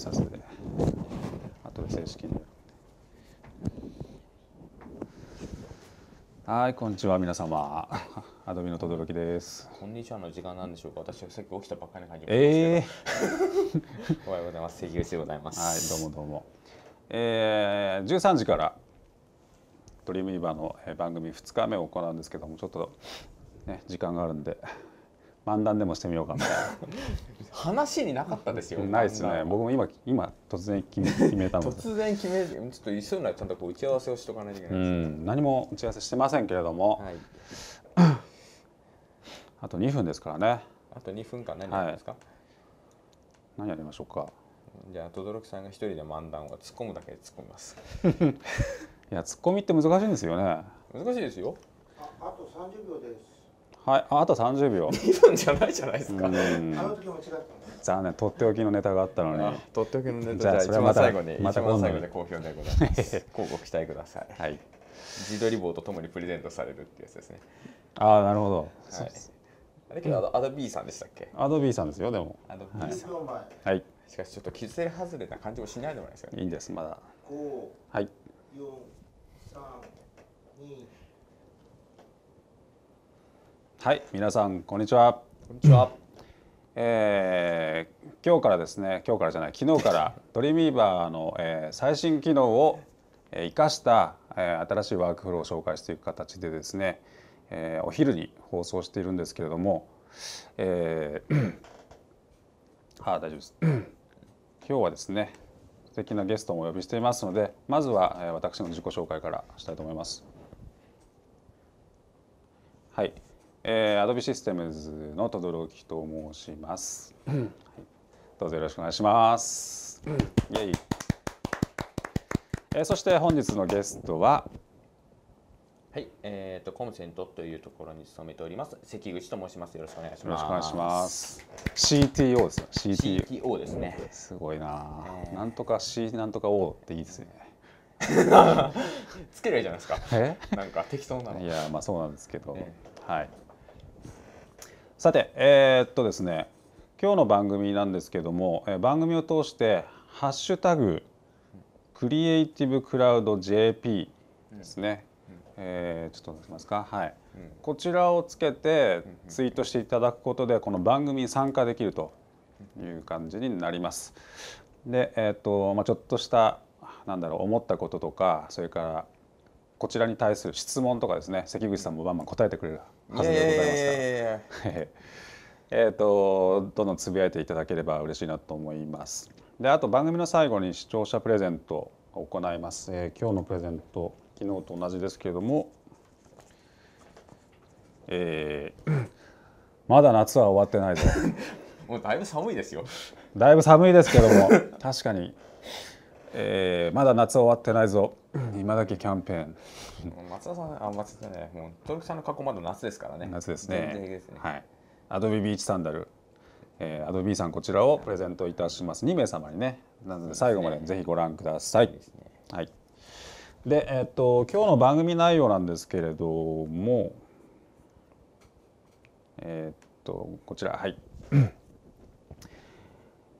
挨拶であとで正式にはいこんにちは皆様アドミの轟ですこんにちはの時間なんでしょうか私はさっき起きたばっかりの感じええー、おはようございます関口でございますはいどうもどうもえー、十三時からドリームイバーの番組二日目を行うんですけどもちょっとね時間があるんで漫談でもしてみようかみたいな話になかったですよないですね僕も今今突然決めたの突然決めちょっと急いなちゃんとこう打ち合わせをしとかないといけないです、ね、うん何も打ち合わせしてませんけれども、はい、あと2分ですからねあと2分間何やりますか、はい、何やりましょうかじゃあ轟さんが一人で漫談を突っ込むだけで突っ込みます いや突っ込みって難しいんですよね難しいですよあと30秒ですはいああと30秒2分じゃないじゃないですか、あのうん、残念とっておきのネタがあったのにとっておきのネタじゃあ一番最後にまた今度最後で好評でございます広告期待ください、はい、自撮り棒とともにプレゼントされるってやつですねああなるほど、はい、あれけど、アドビーさんでしたっけアドビーさんですよでもアドビーさんはい、しかしちょっと規制外れな感じもしないでもないですよねいいんですまだはい4 3 2はい皆さんこんにちはこんにちは、えー、今日からですね今日からじゃない昨日から ドリーミーバーの、えー、最新機能を生、えー、かした、えー、新しいワークフローを紹介していく形でですね、えー、お昼に放送しているんですけれども、えー、あ大丈夫です 今日はですね素敵なゲストもお呼びしていますのでまずは、えー、私の自己紹介からしたいと思います。はいえー、アドビシステムズ t e m s の轟と申します、うん、どうぞよろしくお願いします、うん、イイえー、そして本日のゲストははい、えっ、ー、とコムセントというところに勤めております関口と申します。よろしくお願いします。よろしくお願いします。CTO ですよ。CTO, CTO ですね。すごいな、えー、なんとか C なんとか O って いいですね。つけるじゃないですか。え？なんか適当なの。いやまあそうなんですけど、えー、はい。さて、えー、っとですね、今日の番組なんですけども、え番組を通して、ハッシュタグ、クリエイティブクラウド JP ですね、うんうん、えー、ちょっと出ますか、はい、うん、こちらをつけてツイートしていただくことで、この番組に参加できるという感じになります。で、えー、っとまあ、ちょっとしたなんだろう思ったこととかそれからこちらに対する質問とかですね関口さんもバンバン答えてくれるはずでございますから。えっとどんどんつぶやいていただければ嬉しいなと思います。であと番組の最後に視聴者プレゼントを行います。えー、今日のプレゼント昨日と同じですけれども、えー、まだ夏は終わってないぞもうだいぶ寒いですよだいぶ寒いですけども確かに、えー、まだ夏は終わってないぞ今だけキャンペーン松田さんあ松田さんねもうトルクさんの過去まだ夏ですからね夏ですねですねはいアドビビーチサンダル、えー、アドビーさんこちらをプレゼントいたします2名様にねなので最後までぜひご覧ください、ね、はいでえー、っと今日の番組内容なんですけれどもえー、っとこちらはい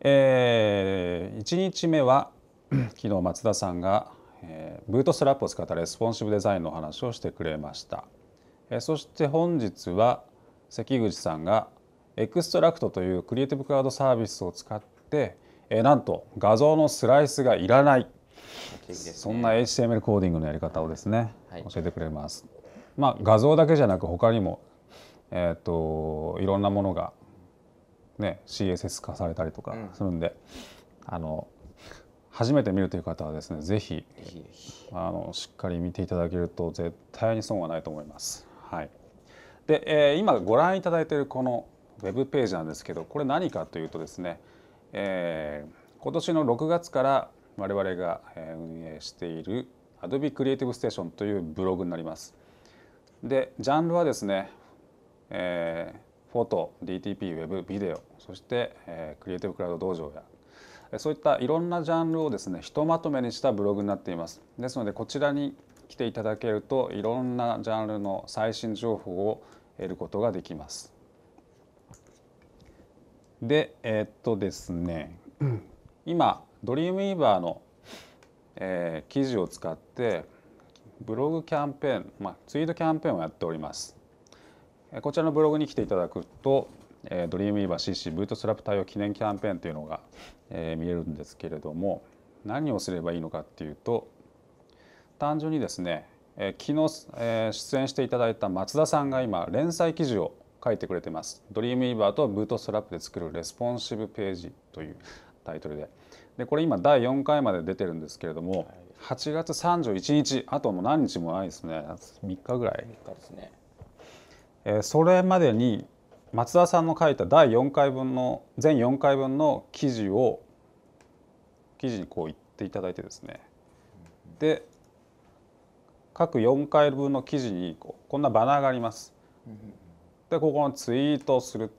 えー、1日目は昨日松田さんがえブートストラップを使ったレスポンシブデザインのお話をしてくれました、えそして本日は関口さんがエクストラクトというクリエイティブクラウドサービスを使って、えなんと画像のスライスがいらない、ね、そんな HTML コーディングのやり方をですね、はい、教えてくれます、まあ、画像だけじゃなく他にも、えーと、といろんなものが、ね、CSS 化されたりとかするんで、うん、あの初めて見るという方はですねぜひあのしっかり見ていただけると絶対に損はないと思います。はい、で、えー、今ご覧いただいているこのウェブページなんですけどこれ何かというとですね、えー、今年の6月から我々が運営している Adobe Creative Station というブログになります。でジャンルはですね、えー、フォト DTP ウェブビデオそして、えー、クリエイティブクラウド道場やそういったいろんなジャンルをですねひとまとめにしたブログになっていますですのでこちらに来ていただけるといろんなジャンルの最新情報を得ることができますでえー、っとですね今ドリームイーバーの、えー、記事を使ってブログキャンペーン、まあ、ツイートキャンペーンをやっておりますこちらのブログに来ていただくとドリームイーバー CC ブートストラップ対応記念キャンペーンというのがえ見れるんですけれども何をすればいいのかっていうと単純にですね、え昨日、え出演していただいた松田さんが今連載記事を書いてくれてます。ドリームイーバーとブートストラップで作るレスポンシブページというタイトルで。でこれ今第4回まで出てるんですけれども、8月31日あともう何日もないですね3日ぐらい日ですね、えそれまでに松田さんの書いた第4回分の全4回分の記事を記事にこう言っていただいてですねで各4回分の記事にこうこんなバナーがあります。でここのツイートする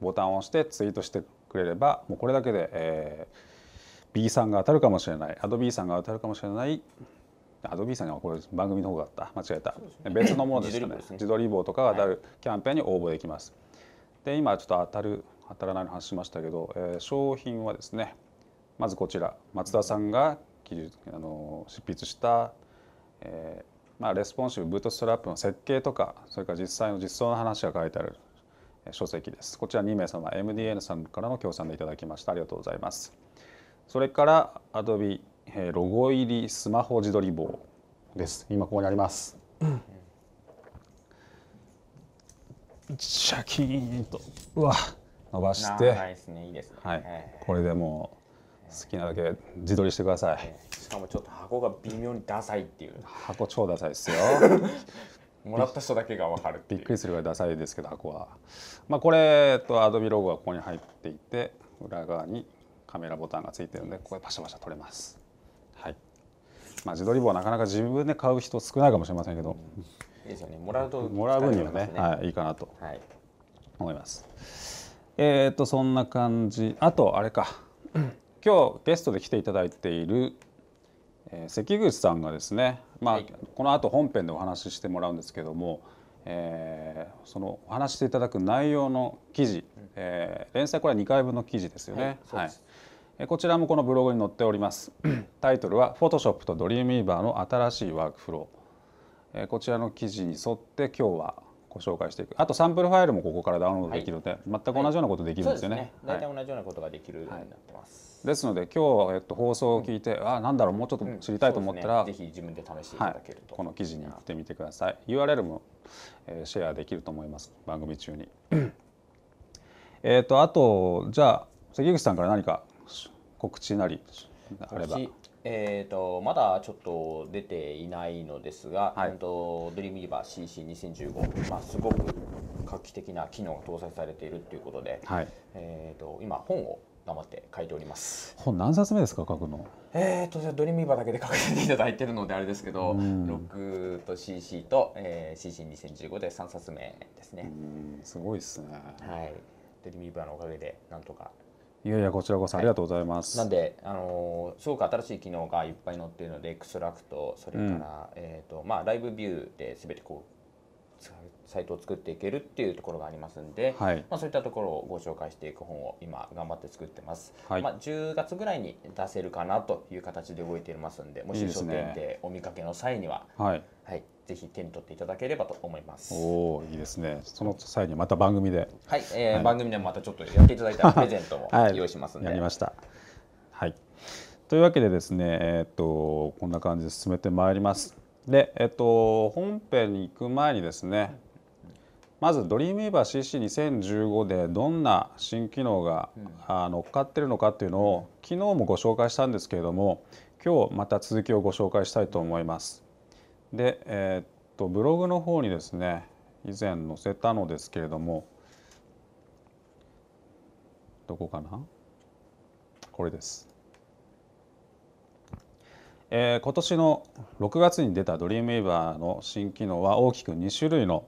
ボタンを押してツイートしてくれればもうこれだけで、えー、B さんが当たるかもしれないアド B さんが当たるかもしれないアドビーさんにはこれ番組の方だった間違えた、ね、別のものでしたね自撮り棒とかが当たるキャンペーンに応募できます、で今ちょっと当たる当たらないの話しましたけど、えー、商品はですねまずこちら松田さんがあの執筆した、えーまあ、レスポンシブブートストラップの設計とかそれから実際の実装の話が書いてある書籍です。こちら2名様 MDN さんからの協賛でいただきましたありがとうございます。それから Adobe えロゴ入りスマホ自撮り棒です今ここにあります、うん、シャキーンとうわ伸ばして、ねいいね、はい、これでもう好きなだけ自撮りしてください、しかもちょっと箱が微妙にダサいっていう箱超ダサいですよ もらった人だけが分かるびっくりするぐらいダサいですけど箱は、まあ、これとアドビロゴがここに入っていて裏側にカメラボタンがついてるんでここでパシャパシャ撮れますまあ、自撮り棒はなかなか自分で買う人少ないかもしれませんけど、いいですよねもらうと、ね、もらう分にはね、はい、いいかなと思います、はい、えっ、とそんな感じあとあれか、今日ゲストで来ていただいている、えー、関口さんがですね、まあ、はい、この後本編でお話ししてもらうんですけども、えー、そのお話していただく内容の記事、えー、連載これは2回分の記事ですよね。はい、はい、こちらもこのブログに載っております。タイトルは Photoshop と Dreamweaver の新しいワークフロー。こちらの記事に沿って今日はご紹介していく。あとサンプルファイルもここからダウンロードできるので、はい、全く同じようなことできるんですよね。大体同じようなことができるようになってます。はい、ですので今日、えっと、放送を聞いて、うん、あなんだろうもうちょっと知りたいと思ったら、うんね、ぜひ自分で試していただけると、この記事に行ってみてください URL も、えー、シェアできると思います番組中にえっとあとじゃあ関口さんから何か告知なりあれば。えーと、まだちょっと出ていないのですが、はい、とドリームリバー CC2015、まあ、すごく画期的な機能が搭載されているということで、はい、えーと、今本を頑張って書いております本何冊目ですか書くのえっ、ー、とじゃドリームリバーだけで書かせていただいているのであれですけど、うん、6と CC と、えー、CC2015 で3冊目ですねすごいですねはいドリームリバーのおかげでなんとかいやいやこちらこそありがとうございます。はい、なんであのすごく新しい機能がいっぱい載っているのでエクストラクトそれから、うん、えっ、とまあライブビューですべてこうサイトを作っていけるっていうところがありますんで、はい、まあ、そういったところをご紹介していく本を今頑張って作ってます、はい、まあ、10月ぐらいに出せるかなという形で動いていますんでもし書店でお見かけの際には、ね、はい、はい、ぜひ手に取っていただければと思いますおおいいですねその際にまた番組ではい、えー、はい、番組でもまたちょっとやっていただいたプレゼントも用意しますんで、やりましたはいというわけでですねえー、っとこんな感じで進めてまいりますでえっと本編に行く前にですねまず DreamWeaverCC2015 でどんな新機能が、乗っかってるのかっていうのを昨日もご紹介したんですけれども今日また続きをご紹介したいと思います。で、えー、っとブログの方にですね以前載せたのですけれどもどこかなこれです。えー、今年の6月に出た DreamWeaver の新機能は大きく2種類の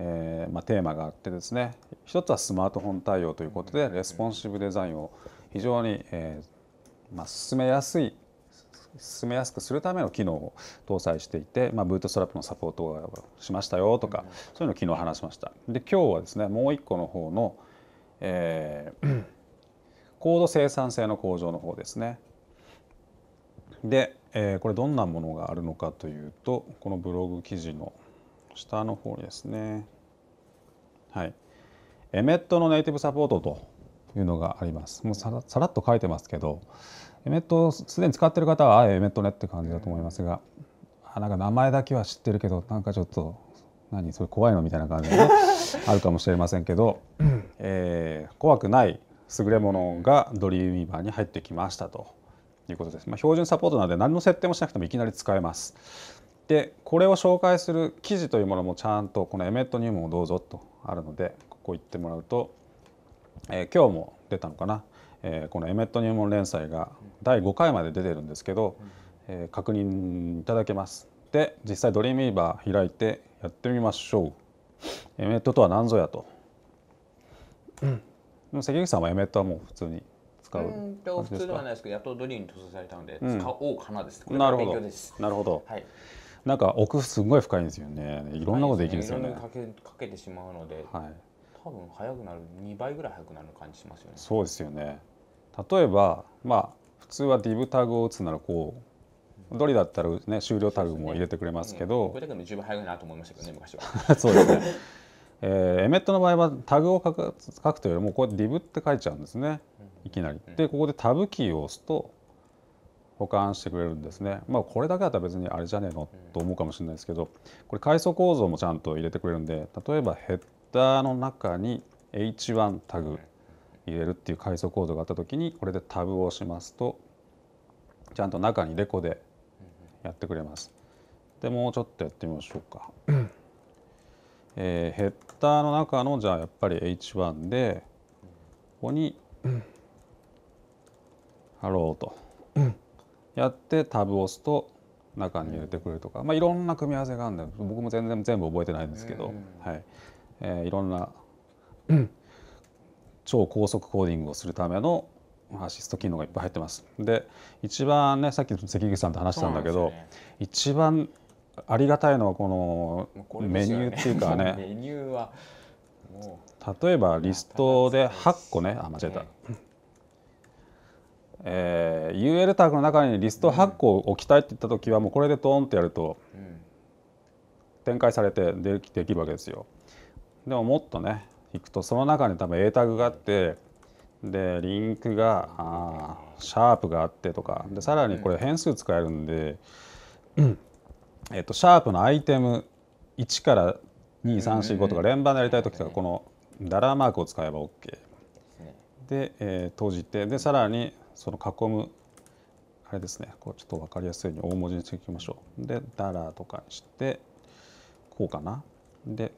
えーまあ、テーマがあってですね一つはスマートフォン対応ということでレスポンシブデザインを非常に、えーまあ、進めやすい進めやすくするための機能を搭載していて、まあ、ブートストラップのサポートをしましたよとか、そういうのを昨日話しましたで今日はですねもう一個の方の、えー、高度生産性の向上の方ですねで、えー、これどんなものがあるのかというとこのブログ記事の「下の方ですね。はい。エメットのネイティブサポートというのがあります。もうさらっと書いてますけど、エメットすでに使ってる方は、あエメットねって感じだと思いますが、あなんか名前だけは知ってるけど、なんかちょっと、何それ怖いのみたいな感じで、ね、あるかもしれませんけど、えー、怖くない優れものがドリームウーバーに入ってきましたということです。まあ、標準サポートなので何の設定もしなくてもいきなり使えます。でこれを紹介する記事というものもちゃんとこのエメット入門をどうぞとあるのでここ行ってもらうと、えー、今日も出たのかな、えー、このエメット入門連載が第5回まで出てるんですけど、えー、確認いただけます。で実際ドリームイーバー開いてやってみましょう。エメットとは何ぞやと。うん、でも関口さんはエメットはもう普通に使う普通ではないですけどやっとドリームに塗装されたので、使おうかなですなるほどなるほど、はいなんか奥すごい深いんですよねいろんなことできるんですよね、ね、かけかけてしまうので、はい、多分早くなる二倍ぐらい早くなる感じしますよねそうですよね例えばまあ普通は div タグを打つならこうどれだったら、ね、終了タグも入れてくれますけど、そうですね、うん、早いなと思いましたけどね昔はそうですね、えー、エメットの場合はタグを書く書くというよりもこうやって div って書いちゃうんですねいきなり、でここでタブキーを押すと保管してくれるんですね、まあ、これだけだったら別にあれじゃねえのと思うかもしれないですけどこれ階層構造もちゃんと入れてくれるんで例えばヘッダーの中に H1 タグ入れるっていう階層構造があった時にこれでタブを押しますとちゃんと中にレコでやってくれます。でもうちょっとやってみましょうか。えー、ヘッダーの中のじゃあやっぱり H1 でここに「ハローと。やってタブを押すと中に入れてくるとか、まあ、いろんな組み合わせがあるんで僕も全然全部覚えてないんですけど、はいえー、いろんな 超高速コーディングをするためのアシスト機能がいっぱい入ってます。で一番ねさっき関口さんと話したんだけど、ね、一番ありがたいのはこのメニューっていうかね 例えばリストで8個ねあ間違えたえー、UL タグの中にリスト8個を置きたいって言った時はもうこれでとンってやると展開されてできできるわけですよ。でももっとねいくとその中に多分 A タグがあってでリンクがあシャープがあってとかでさらにこれ変数使えるんで、うん、えっと、シャープのアイテム1から2345とか連番でやりたい時とかこのダラーマークを使えば OK。で、えー、閉じてでさらにその囲むあれですねこうちょっと分かりやすいように大文字にしていきましょうでダラーとかにしてこうかなで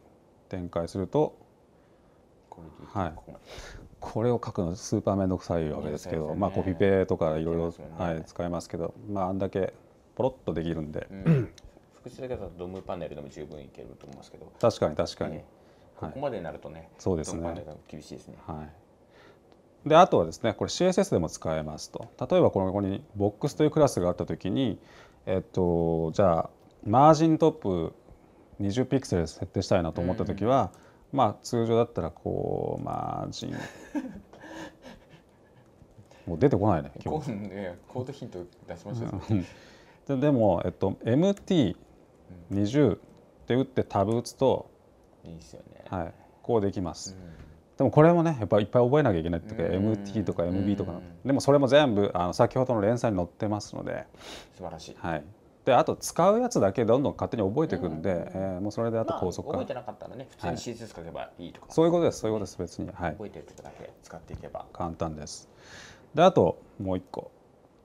展開するとはい、これを書くのスーパー面倒くさいわけですけど、まあ、コピペとかいろいろ使えますけど、まあ、あんだけポロッとできるんで、うん、複数だけだとドームパネルでも十分いけると思いますけど確かに確かに、ここまでになるとね、そうですね厳しいですね、はいであとはですねこれ CSS でも使えますと例えばこのこに Box というクラスがあった時にえっとじゃあマージントップ20ピクセル設定したいなと思った時は、うん、まあ通常だったらこうマージン もう出てこないね今日コードヒント出しましたででも、えっと、MT20 って打ってタブ打つといいですよね、はい、こうできます、うんでもこれもねやっぱいっぱい覚えなきゃいけないとか、う MT とか MB とか、でもそれも全部あの先ほどの連載に載ってますので素晴らしい、はい、であと使うやつだけどんどん勝手に覚えていくんで、うん、えー、もうそれであと高速化、まあ、覚えてなかったらね普通に CSS 書けばいいとか、はい、そういうことですそういうことです別に、はい、覚えていくだけ使っていけば簡単ですであともう一個、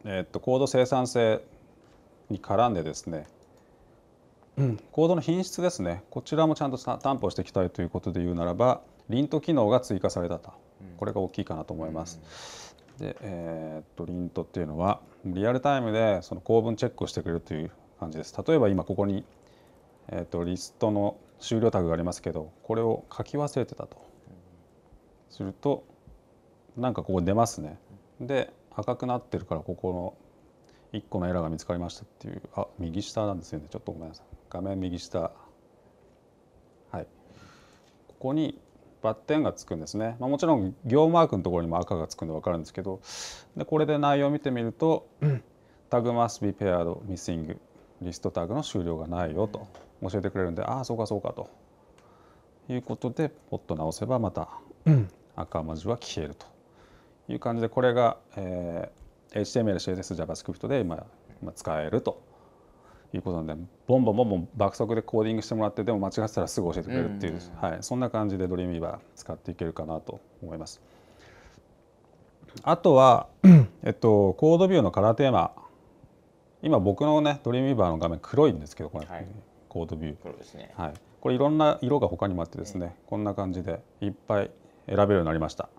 えー、っとコード生産性に絡んでですねコードの品質ですねこちらもちゃんと担保していきたいということで言うならばリント機能が追加されたと、これが大きいかなと思います。で、えー、っとリントっていうのはリアルタイムでその構文チェックをしてくれるという感じです。例えば今ここに、えー、っとリストの終了タグがありますけどこれを書き忘れてたとするとなんかここ出ますね。で赤くなってるからここの1個のエラーが見つかりましたっていうあ右下なんですよねちょっとごめんなさい画面右下はいここにバッテンがつくんですね、まあ、もちろん行マークのところにも赤がつくんで分かるんですけどでこれで内容を見てみるとタグマスビペアードミ i r ングリストタグの終了がないよと教えてくれるんでああそうかそうかということでポッと直せばまた赤文字は消えるという感じでこれが、えー、HTML、CSS、JavaScript で今今使えると。いうことなんでボンボンボンボン爆速でコーディングしてもらってでも間違ってたらすぐ教えてくれるっていう、うん、はい、そんな感じでドリーミーバー使っていけるかなと思います。あとは、えっと、コードビューのカラーテーマ今僕のねドリーミーバーの画面黒いんですけどこれ、はい、コードビュー黒ですね、はい、これいろんな色が他にもあってですね、こんな感じでいっぱい選べるようになりました。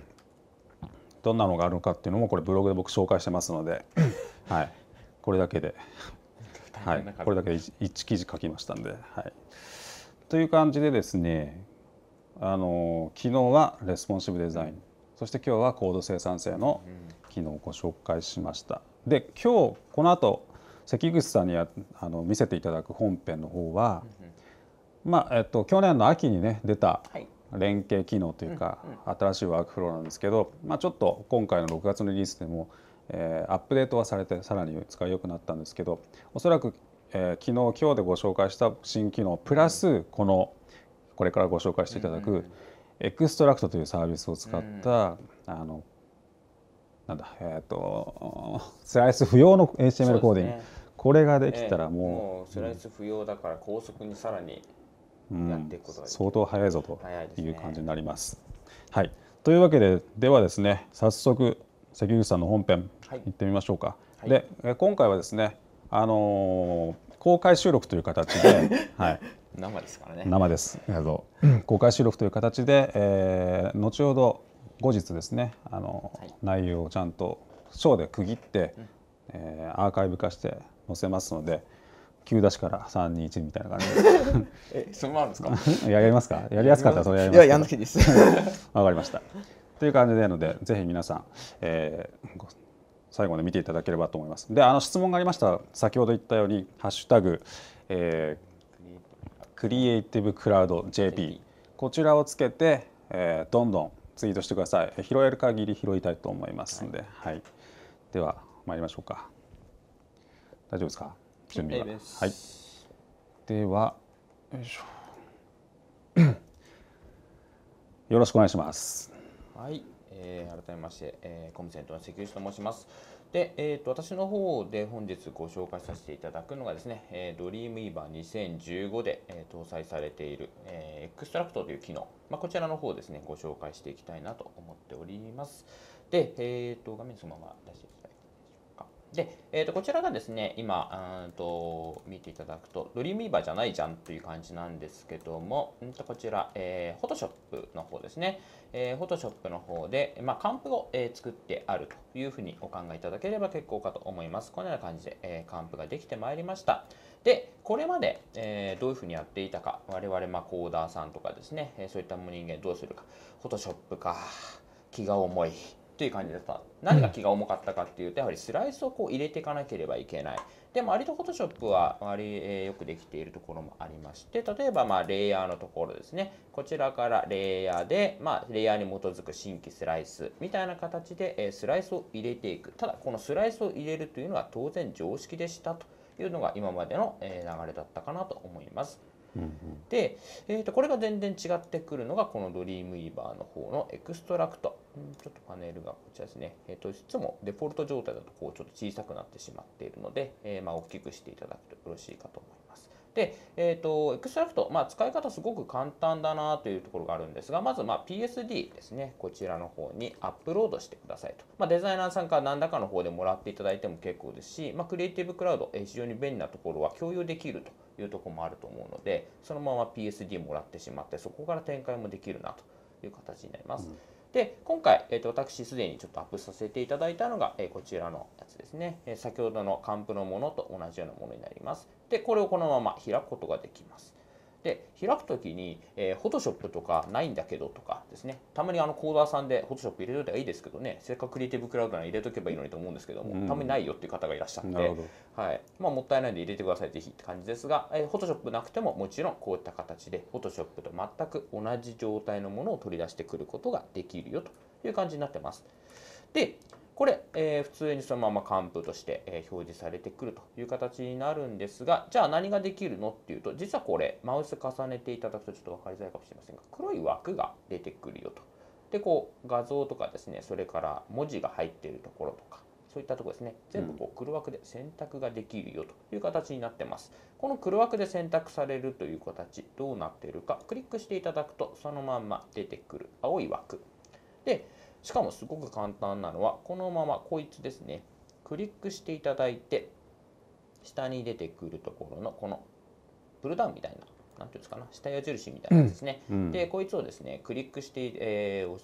どんなのがあるのかっていうのもこれブログで僕紹介してますので、はい、これだけで、はい、これだけで 1, 1記事書きましたんで、はい。という感じでですねあの昨日はレスポンシブデザインそして今日はコード生産性の機能をご紹介しました。で今日この後関口さんにあの見せていただく本編の方は、まあえっと、去年の秋にね出た連携機能というか、新しいワークフローなんですけど、まあ、ちょっと今回の6月のリリースでもえー、アップデートはされてさらに使いよくなったんですけどおそらく、えー、昨日今日でご紹介した新機能プラスこのこれからご紹介していただく、エクストラクトというサービスを使った、あのなんだえっ、ー、とスライス不要の HTML コーディング、ね、これができたらもうえー、もうスライス不要だから高速にさらにやっていくことが、うん、相当早いぞという感じになります。いすね、はいというわけでではですね早速関口さんの本編行ってみましょうか。はい、で今回はですね、あのー、公開収録という形で、はい、生ですからね生です公開収録という形で、えー、後ほど後日ですねあの、はい、内容をちゃんと章で区切って、うん、えー、アーカイブ化して載せますので急出しから三二一みたいな感じで えそのままですか やりますかやりやすかったらそれやりますいややんなくてですわかりましたという感じなのでぜひ皆さん、えー、最後まで見ていただければと思います。で、あの質問がありました。先ほど言ったように、ハッシュタグ、えー、クリエイティブクラウド JP、こちらをつけて、えー、どんどんツイートしてください。拾える限り拾いたいと思いますので、はい、はい、では参りましょうか。大丈夫ですか？準備は。はい。では、よいしょ。よろしくお願いします。はい。えー、改めまして、えー、コムセントの関口と申します。で、えーと、私の方で本日ご紹介させていただくのがですね、えー、ドリームイーバー2015で、えー、搭載されている、えー、エクストラクトという機能、まあ、こちらの方ですね、ご紹介していきたいなと思っております。で、えーと、画面そのまま出していただいてで、えー、とこちらがですね、今、うんと見ていただくと、ドリームイーバーじゃないじゃんという感じなんですけども、うんとこちら、えー、トショップ s h の方ですね、えォトショップの方で、まあ、カンプを、えー、作ってあるというふうにお考えいただければ結構かと思います。このような感じで、えー、カンプができてまいりました。で、これまで、えー、どういうふうにやっていたか、我々、まあ、コーダーさんとかですね、えそういった人間どうするか、フォトショップか、気が重い。という感じだった何が気が重かったかっていうとやはりスライスをこう入れていかなければいけないで割と Photoshop は割り、えよくできているところもありまして例えばまレイヤーのところですねこちらからレイヤーで、まレイヤーに基づく新規スライスみたいな形で、えスライスを入れていくただこのスライスを入れるというのは当然常識でしたというのが今までの流れだったかなと思います。うんうん、で、えー、とこれが全然違ってくるのがこのドリームイーバーの方のエクストラクト、ちょっとパネルがこちらですね、えー、といつもデフォルト状態だとこうちょっと小さくなってしまっているので、えー、まあ大きくしていただくとよろしいかと思います。で、えっ、ー、と、エクストラクト、まあ、使い方すごく簡単だなというところがあるんですが、まず、ま PSD ですね、こちらの方にアップロードしてくださいと。まあ、デザイナーさんから何らかの方でもらっていただいても結構ですし、まあ、クリエイティブクラウド、非常に便利なところは共有できるというところもあると思うので、そのまま PSD もらってしまって、そこから展開もできるなという形になります。うんで今回、えー、と私すでにちょっとアップさせていただいたのが、えー、こちらのですね、え先ほどのカンプのものと同じようなものになります。で、これをこのまま開くことができます。で、開くときに、えー、Photoshop とかないんだけどとかですね、たまにあのコーダーさんで Photoshop 入れといたらいいですけどね、せっかくクリエイティブクラウドなら入れとけばいいのにと思うんですけども、うん、たまにないよっていう方がいらっしゃって、はいまあ、もったいないんで入れてくださいぜひって感じですが、えー、Photoshop なくてももちろんこういった形で Photoshop と全く同じ状態のものを取り出してくることができるよという感じになってます。で、これ、えー、普通にそのまま完封として、えー、表示されてくるという形になるんですが、じゃあ何ができるのっていうと、実はこれ、マウス重ねていただくとちょっと分かりづらいかもしれませんが、黒い枠が出てくるよと。で、こう、画像とかですね、それから文字が入っているところとか、そういったとこですね、全部こう黒枠で選択ができるよという形になってます。この黒枠で選択されるという形、どうなっているか、クリックしていただくと、そのまんま出てくる青い枠。で、しかもすごく簡単なのはこのままこいつですねクリックしていただいて下に出てくるところのこのプルダウンみたいな何ていうんですかな下矢印みたいなですね、うんうん、でこいつをですねクリックして、えー、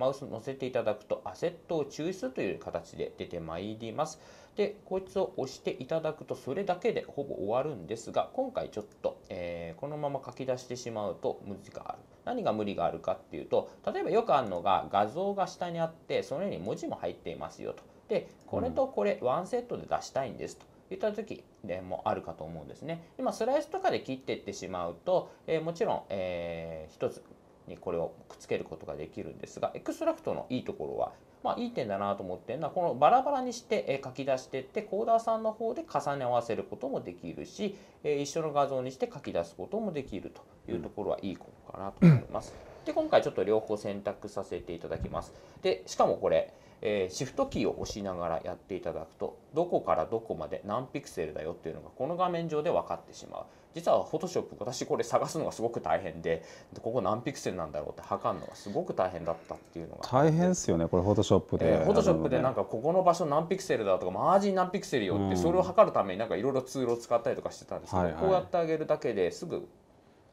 マウス乗せていただくとアセットを抽出という形で出てまいりますでこいつを押していただくとそれだけでほぼ終わるんですが今回ちょっと、えー、このまま書き出してしまうと無事がある何が無理があるかっていうと例えばよくあるのが画像が下にあってそのように文字も入っていますよと。でこれとこれワンセットで出したいんですと。いった時でもあるかと思うんですね。でまスライスとかで切っていってしまうと、えー、もちろん、えー、1つにこれをくっつけることができるんですがエクストラクトのいいところは、まあ、いい点だなと思ってるのはこのバラバラにして書き出してってコーダーさんの方で重ね合わせることもできるし一緒の画像にして書き出すこともできるというところはいいことかなと思います。で今回ちょっと両方選択させていただきます。でしかもこれえー、シフトキーを押しながらやっていただくとどこからどこまで何ピクセルだよっていうのがこの画面上で分かってしまう実はフォトショップ私これ探すのがすごく大変でここ何ピクセルなんだろうって測るのがすごく大変だったっていうのが大変ですよねこれフォトショップで、えー、トショップでなんかここの場所何ピクセルだとかマージン何ピクセルよって、それを測るためになんかいろいろツールを使ったりとかしてたんですけど、はいはい、こうやってあげるだけですぐ、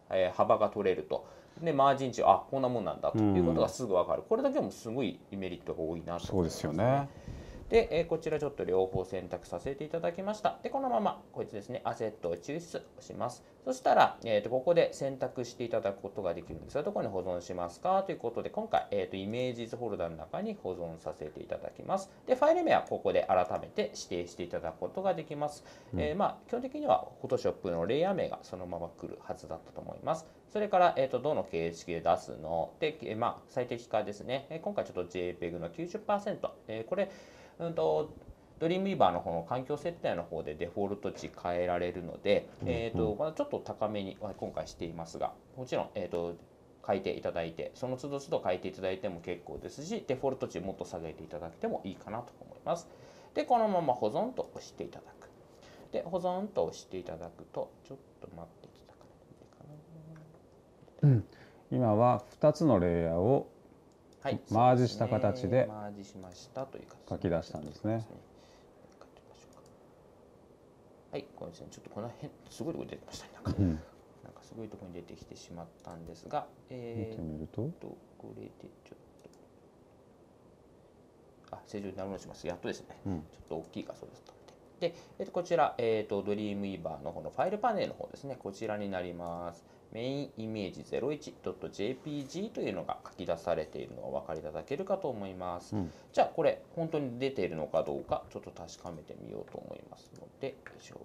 えー、幅が取れると。でマージン中あこんなもんなんだということがすぐ分かる、これだけもすごいメリットが多いなと思います、ね、そうですよね。で、えこちらちょっと両方選択させていただきました。で、このまま、こいつですね、アセットを抽出します。そしたら、えーと、ここで選択していただくことができるんですが、どこに保存しますかということで、今回、えーと、イメージズフォルダの中に保存させていただきます。で、ファイル名はここで改めて指定していただくことができます。うん、えー、まあ、基本的には Photoshop のレイヤー名がそのまま来るはずだったと思います。それから、えーと、とどの形式で出すので、まあ、最適化ですね。今回ちょっと JPEG の90%。えー、これうんとドリームイーバーの方の環境設定の方でデフォルト値変えられるので、うんえーと、ちょっと高めに今回していますがもちろん、えーと、変えていただいてその都度都度変えていただいても結構ですしデフォルト値もっと下げていただいてもいいかなと思いますでこのまま保存と押していただくで保存と押していただくとちょっと待っていただかないいかな、うん、今は2つのレイヤーをはい、マージした形で書き出したんですね。はい、これですね、ちょっとこの辺すごいところに出てましたね。なんか、うん、なんかすごいところに出てきてしまったんですが、えー、見てみると、これでちょっと、あ、正常になるンします。やっとですね、うん、ちょっと大きい画像です。ので、で、えっ、ー、とこちら、えっ、ー、とドリームイーバーの方のファイルパネルの方ですね、こちらになります。メインイメージ 01.jpg というのが書き出されているのがお分かりいただけるかと思います、うん、じゃあこれ本当に出ているのかどうかちょっと確かめてみようと思いますのでよいこ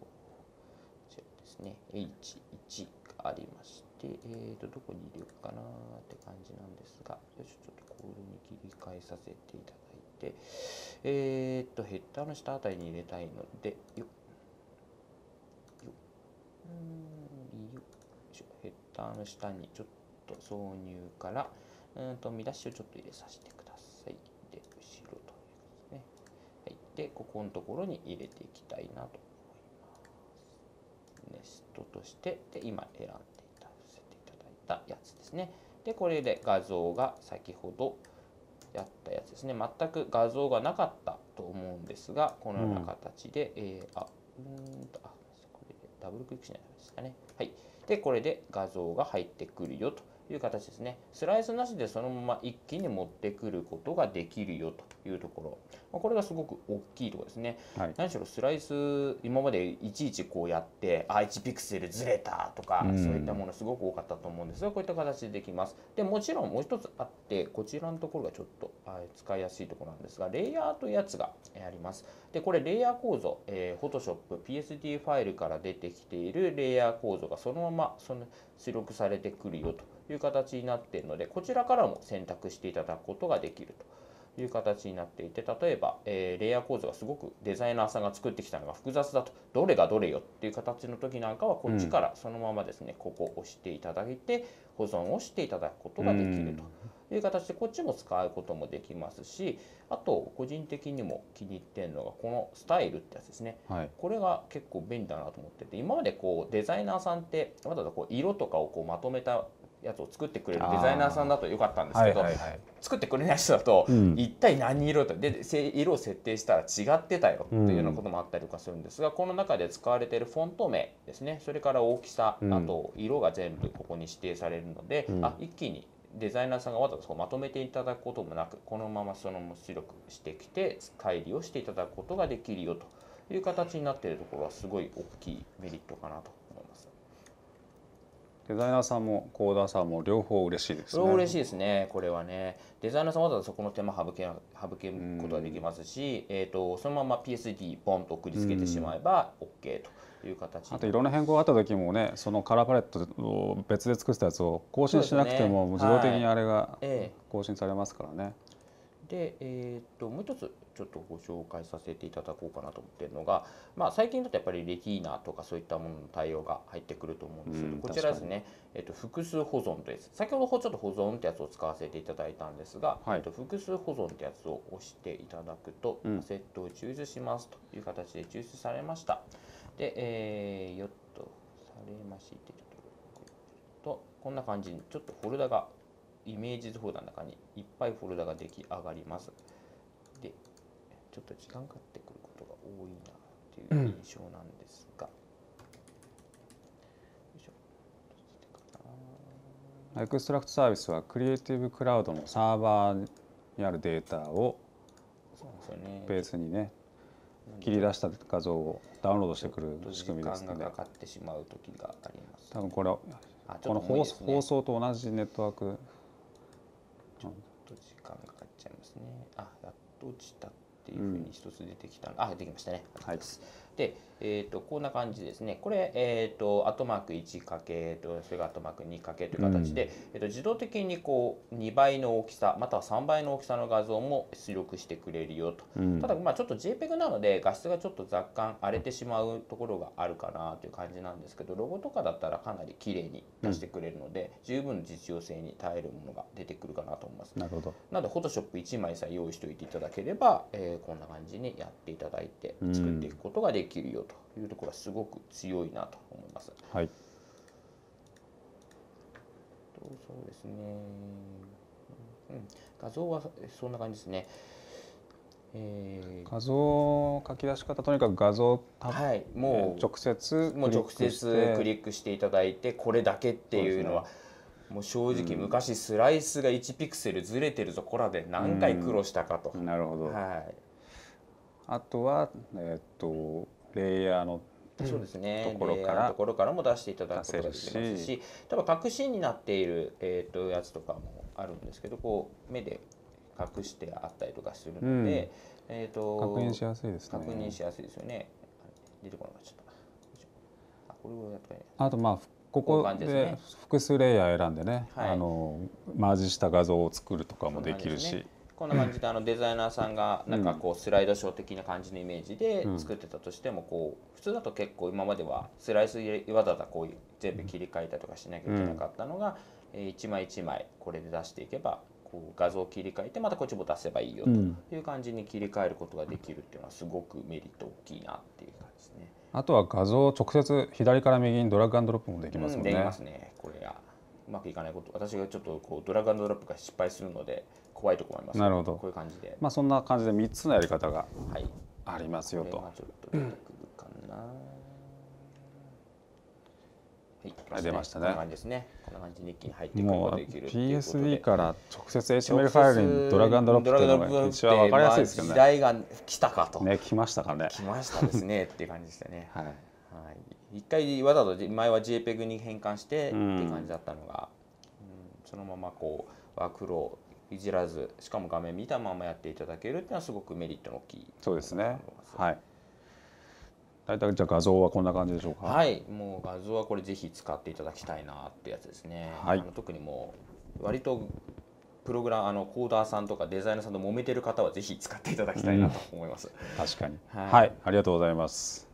ですね H1 がありましてえーとどこに入れようかなって感じなんですがよしちょっとコールに切り替えさせていただいてえーとヘッダーの下あたりに入れたいのでよっよっうんタの下にちょっと挿入から、うんと見出しをちょっと入れさせてください。で、後ろというですね。はい。で、ここのところに入れていきたいなと思います。ネストとして、で、今選んでいたせていただいたやつですね。で、これで画像が先ほどやったやつですね。全く画像がなかったと思うんですが、このような形で、うん、えー、あ、うんと、あ、これでダブルクリックしないとでしたね。はい。でこれで画像が入ってくるよという形ですね。スライスなしでそのまま一気に持ってくることができるよというところ。まあ、これがすごく大きいところですね。はい、何しろスライス、今までいちいちこうやって、あ、1ピクセルずれたとか、そういったものすごく多かったと思うんですが、こういった形でできます。で、もちろんもう一つあって、こちらのところがちょっと使いやすいところなんですが、レイヤーというやつがあります。で、これレイヤー構造、えー、Photoshop、PSD ファイルから出てきているレイヤー構造がそのまま、その出力されてくるよという形になっているので、こちらからも選択していただくことができると。いう形になっていて例えば、えー、レイヤー構造がすごくデザイナーさんが作ってきたのが複雑だとどれがどれよっていう形の時なんかはこっちからそのままですね、うん、ここを押していただいて保存をしていただくことができると。うんいう形でこっちも使うこともできますしあと個人的にも気に入ってるのがこのスタイルってやつですね、はい、これが結構便利だなと思ってて今までこうデザイナーさんってわざわざこう色とかをこうまとめたやつを作ってくれるデザイナーさんだとよかったんですけど、はいはいはい、作ってくれない人だと、うん、一体何色とで色を設定したら違ってたよっていうようなこともあったりとかするんですが、うん、この中で使われているフォント名ですねそれから大きさ、うん、あと色が全部ここに指定されるので、あ一気にデザイナーさんがわざわざまとめていただくこともなくこのままそのまま出力してきて乖離をしていただくことができるよという形になっているところはすごい大きいメリットかなと思います。デザイナーさんもコーダーさんも両方嬉しいですね。嬉しいですね。これはね、デザイナーさんわざわざそこの手間省け省けることができますし、えっ、ー、とそのまま PSD ポンと送りつけてしまえば OK と。いう形あといろんな変更があった時もねそのカラーパレットを別で作ったやつを更新しなくても自動的にあれが更新されますからね。で、えー、っともう一つちょっとご紹介させていただこうかなと思ってるのが、まあ、最近だとやっぱりレティーナとかそういったものの対応が入ってくると思うんですけど、こちらですね、えっと、複数保存というやつ先ほどちょっと保存ってやつを使わせていただいたんですが、はい、えっと、複数保存ってやつを押していただくと、アセットを抽出しますという形で抽出されました。うんで、えー、よっと、されまして、ちょっと、こんな感じに、ちょっとフォルダが、イメージ図フォルダの中にいっぱいフォルダが出来上がります。で、ちょっと時間かかってくることが多いなっていう印象なんですが。うん、エクストラクトサービスはクリエイティブクラウドのサーバーにあるデータをベースにね切り出した画像をダウンロードしてくる仕組みですの時間がかかってしまう時があります、ね、多分これはこの放,、放送と同じネットワークちょっと時間がかかっちゃいますねあやっと落ちたっていうふうに一つ出てきた、うん、あ出てきましたねはいでえっ、ー、と、こんな感じですね。これ、えっ、ー、と、後マーク1かけと、それが後マーク2かけという形で、うん、えっ、と、自動的にこう、2倍の大きさ、または3倍の大きさの画像も出力してくれるよと。うん、ただ、まあ、ちょっと JPEG なので、画質がちょっと若干荒れてしまうところがあるかなという感じなんですけど、ロゴとかだったらかなり綺麗に出してくれるので、うん、十分実用性に耐えるものが出てくるかなと思います。なるほど。なので、フォトショップ1枚さえ用意しておいていただければ、えー、こんな感じにやっていただいて、作っていくことができるよというところはすごく強いなと思います。はい、そうですね、うん、画像はそんな感じですね。えー、画像書き出し方とにかく画像はい、もう直接もう直接クリックしていただいてこれだけっていうのは、ね、もう正直昔スライスが1ピクセルずれてるぞこらで何回苦労したかと。なるほど、はい、あとは、えー、っとレイヤーのそうですね。ところからところからも出していただくことができますし、多分隠しになっているえっ、ー、とやつとかもあるんですけど、こう目で隠してあったりとかするので、うん、えっ、ー、と確認しやすいですね。確認しやすいですよね。出てこなかった。あこれやっぱり、ね。あとまあここで複数レイヤー選んでね、はい、あのマージした画像を作るとかもできるし。こんな感じであのデザイナーさんがなんかこうスライドショー的な感じのイメージで作ってたとしてもこう普通だと結構今まではスライスわざわざこう全部切り替えたとかしなきゃいけなかったのが一枚一枚これで出していけばこう画像を切り替えてまたこっちも出せばいいよという感じに切り替えることができるっていうのはすごくメリット大きいなっていう感じですね。あとは画像を直接左から右にドラッグアンドロップもできますもんね。うん、できますねこれがうまくいかないこと私がちょっとこうドラッグアンドロップが失敗するので怖いと思いますなるほどこういう感じで、まあ、そんな感じで3つのやり方がありますよと。はい、ちょっと出はい、出ましたね。こんな感じですね。こんな感じに一気に入っていくことができる PSD から直接 HTML ファイルにドラッグアンドロップっていうのが一番わかりやすいですけどね。時代が来たかと。ね、来ましたかね。来ましたですねっていう感じでしたね。はい。はい。一回わざと前は JPEG に変換してっていう感じだったのが、うん、そのままこうワークローいじらずしかも画面見たままやっていただけるっていうのはすごくメリットの大きいそうですねはい大体じゃ画像はこんな感じでしょうかはいもう画像はこれぜひ使っていただきたいなってやつですね、はい、あの特にもう割とプログラあのコーダーさんとかデザイナーさんと揉めてる方はぜひ使っていただきたいなと思います、うん、確かに、はい、はい、ありがとうございます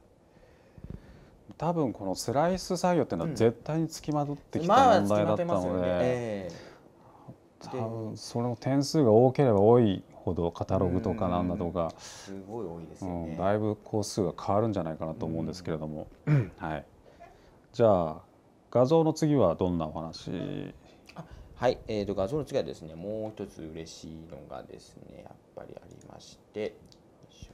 多分このスライス作業っていうのは絶対につきまとってきた問題だったので、うんまあ多分その点数が多ければ多いほどカタログとかなんだとか、すごい多いです、ね、うん、だいぶ個数が変わるんじゃないかなと思うんですけれども、はい、じゃあ画像の次はどんなお話はい、えーと、画像の次はですねもう一つ嬉しいのがですねやっぱりありましてじ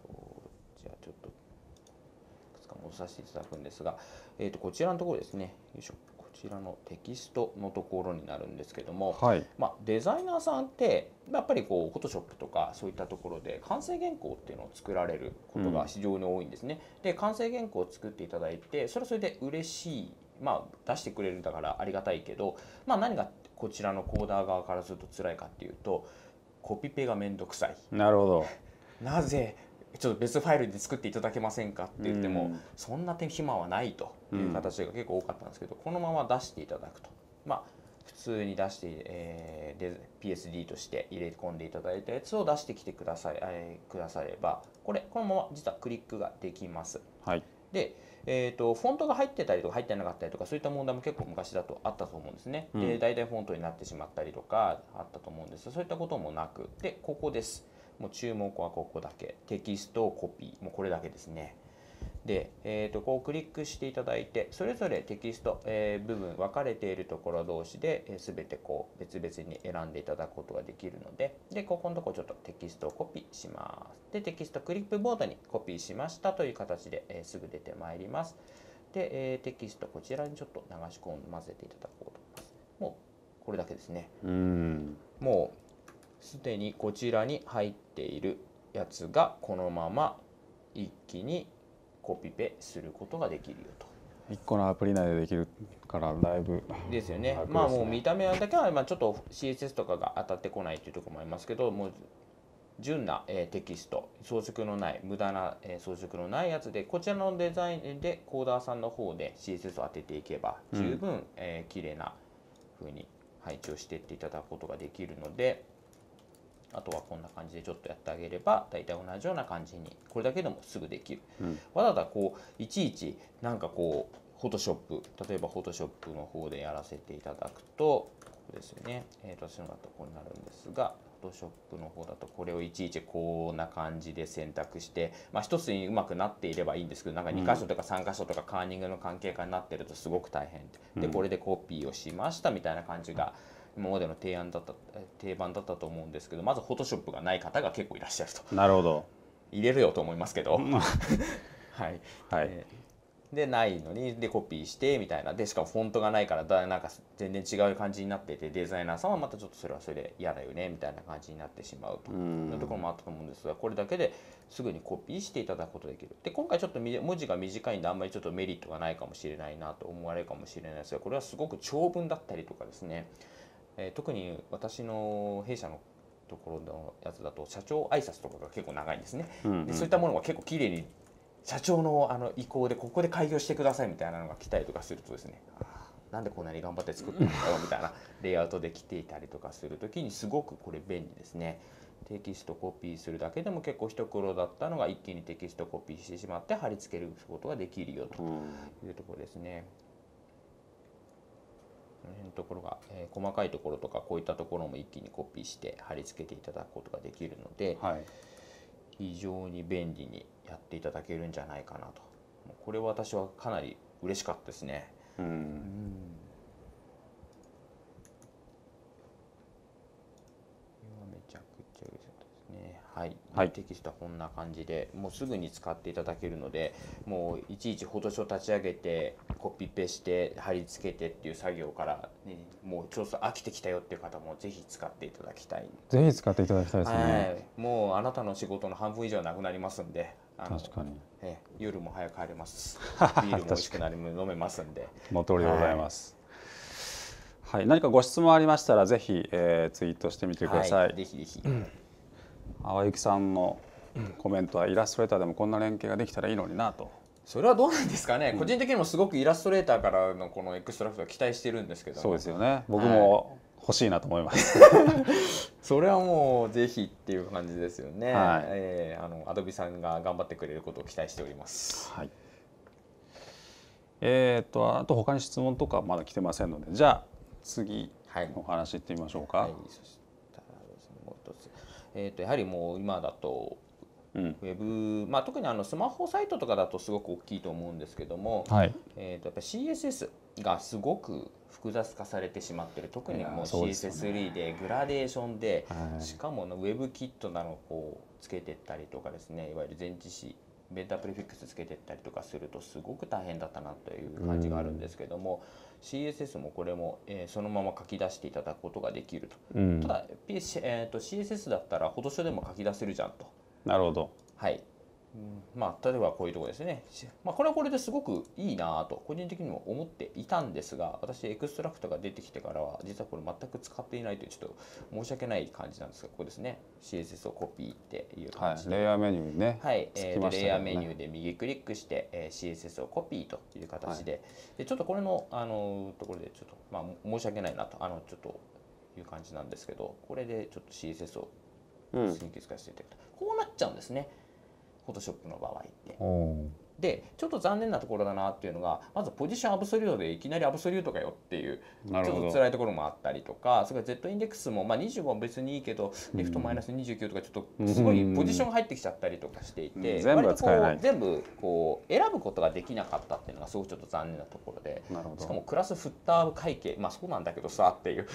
ゃあちょっといくつか戻させていただくんですが、えーとこちらのところですねよいしょちらのテキストのところになるんですけども、はい、まあ、デザイナーさんってやっぱりこうフォトショップとかそういったところで完成原稿っていうのを作られることが非常に多いんですね。うん、で完成原稿を作っていただいてそれはそれで嬉しい、まあ、出してくれるんだからありがたいけど、まあ、何がこちらのコーダー側からすると辛いかっていうとコピペが面倒くさい。なるほど なぜちょっと別ファイルで作っていただけませんかって言っても、そんな手暇はないという形が結構多かったんですけど、このまま出していただくと。まあ普通に出して、えー、PSD として入れ込んでいただいたやつを出してきてください、えー、くださればこれこのまま実はクリックができます。はい、で、えーと、とフォントが入ってたりとか入ってなかったりとかそういった問題も結構昔だとあったと思うんですね。うん、で大体フォントになってしまったりとかあったと思うんですそういったこともなくでここです。もう注文項はここだけ。テキストをコピー。もうこれだけですね。で、えー、とこうクリックしていただいてそれぞれテキスト、えー、部分分かれているところ同士で、えー、全てこう別々に選んでいただくことができるのででここのとこちょっとテキストをコピーしますでテキストクリップボードにコピーしましたという形で、えー、すぐ出てまいりますで、えー、テキストこちらにちょっと流し込んで混ぜていただこうと思いますもうこれだけですねうんもうすでにこちらに入っているやつがこのまま一気にコピペすることができるよと。1個のアプリ内でできるからだいぶですよね、ね、まあもう見た目だけはまあちょっと CSS とかが当たってこないというところもありますけどもう純な、えテキスト装飾のない無駄な、え装飾のないやつでこちらのデザインでコーダーさんの方で CSS を当てていけば十分、うんえー、綺麗な風に配置をしていっていただくことができるので。あとはこんな感じでちょっとやってあげれば大体同じような感じにこれだけでもすぐできる、うん、わざわざこういちいちなんかこうフォトショップ例えばフォトショップの方でやらせていただくとここですよね、えー、と私のだとこうなるんですがフォトショップの方だとこれをいちいちこんな感じで選択して、まあ、1つにうまくなっていればいいんですけどなんか2箇所とか3箇所とかカーニングの関係化になってるとすごく大変で,、これでコピーをしましたみたいな感じが今までの提案だった定番だったと思うんですけどまずフォトショップがない方が結構いらっしゃるとなるほど入れるよと思いますけど はい、はい、でないのにでコピーしてみたいなでしかもフォントがないからだなんか全然違う感じになっててデザイナーさんはまたちょっとそれはそれで嫌だよねみたいな感じになってしまうというところもあったと思うんですがこれだけですぐにコピーしていただくことできるで今回ちょっと文字が短いんであんまりちょっとメリットがないかもしれないなと思われるかもしれないですがこれはすごく長文だったりとかですねえー、特に私の弊社のところのやつだと社長挨拶とかが結構長いんですね、うんうん、でそういったものが結構綺麗に社長のあの意向でここで開業してくださいみたいなのが来たりとかするとですねなんでこんなに頑張って作ったんだよみたいな レイアウトで来ていたりとかする時にすごくこれ便利ですね。テキストコピーするだけでも結構一苦労だったのが一気にテキストコピーしてしまって貼り付けることができるよというところですね。うんこの辺のところが、えー、細かいところとかこういったところも一気にコピーして貼り付けていただくことができるので、はい、非常に便利にやっていただけるんじゃないかなとこれは私はかなり嬉しかったですね。うんはい、はい、テキストはこんな感じでもうすぐに使っていただけるのでもういちいちフォトショー立ち上げてコピペして貼り付けてっていう作業から、ね、もうちょっと飽きてきたよっていう方もぜひ使っていただきたいぜひ使っていただきたいですね、はい、もうあなたの仕事の半分以上はなくなりますんで確かに、え夜も早く帰れます ビールも美味しくなり飲めますんでそのりでございます、はいはい、何かご質問ありましたらぜひ、えー、ツイートしてみてください。はい、ぜひぜひ、淡雪さんのコメントはイラストレーターでもこんな連携ができたらいいのになと。それはどうなんですかね、個人的にもすごくイラストレーターからのこのエクストラフトは期待してるんですけど、そうですよね僕も欲しいなと思います、はい、それはもうぜひっていう感じですよね、はい、えー、あのアドビさんが頑張ってくれることを期待しております、はい、えーと、とあと他に質問とかまだ来てませんのでじゃあ次のお話いってみましょうか。はい、はいえー、とやはりもう今だとうん、ウェブ、まあ、特にあのスマホサイトとかだとすごく大きいと思うんですけども、はい、えー、とやっぱ CSS がすごく複雑化されてしまってる特にもう CSS3 でグラデーションで、ね、しかものウェブキットなのをこうつけてったりとかですねいわゆる前置詞ベータプレフィックスつけてったりとかするとすごく大変だったなという感じがあるんですけども、うん CSS もこれも、えー、そのまま書き出していただくことができると、うん、ただ、えーと、CSS だったらほど書でも書き出せるじゃんとなるほど、はい、まあ例えばこういうとこですね、まあ、これはこれですごくいいなと個人的にも思っていたんですが私エクストラクトが出てきてからは実はこれ全く使っていないというちょっと申し訳ない感じなんですがここですね CSS をコピーっていう感じで、はい、レイヤーメニューねはい、えー、レイヤーメニューで右クリックして、えー、CSS をコピーという形ではい、でちょっとこれのあのところでちょっと、まあ、申し訳ないなとあのちょっという感じなんですけどこれでちょっと CSS をうん、こうなっちゃうんですね。フォトショップの場合って。でちょっと残念なところだなっていうのがまずポジションアブソリュートでいきなりアブソリュートかよっていうちょっと辛いところもあったりとかそれから Z インデックスも、まあ、25は別にいいけどリフトマイナス29とかちょっとすごいポジション入ってきちゃったりとかしていて、うん、全部使えない全部こう選ぶことができなかったっていうのがすごくちょっと残念なところでしかもクラスフッター会計まあそうなんだけどさっていう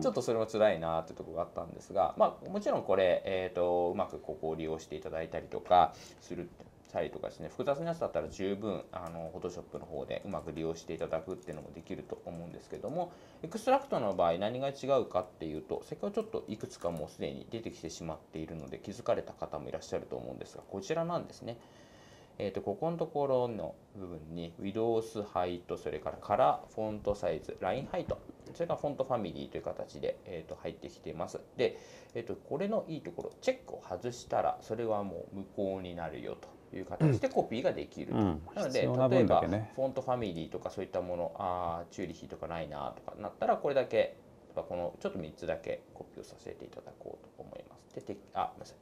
ちょっとそれも辛いなっていうところがあったんですが、まあ、もちろんこれ、えーと、とうまくここを利用していただいたりとかするたりとかですね複雑なやつだったら十分あの Photoshop の方でうまく利用していただくっていうのもできると思うんですけどもエクストラクトの場合何が違うかっていうと先ほどちょっといくつかもうすでに出てきてしまっているので気づかれた方もいらっしゃると思うんですがこちらなんですね。えー、とここのところの部分に Windows ハイトそれからカラーフォントサイズ LINE ハイトそれからフォントファミリーという形で、えー、と入ってきていますで、えー、とこれのいいところチェックを外したらそれはもう無効になるよという形でコピーができる、うん、なので、例えばフォントファミリーとかそういったものあチューリヒとかないなとかなったらこれだけこのちょっと3つだけコピーをさせていただこうと思います。でてあごめんなさい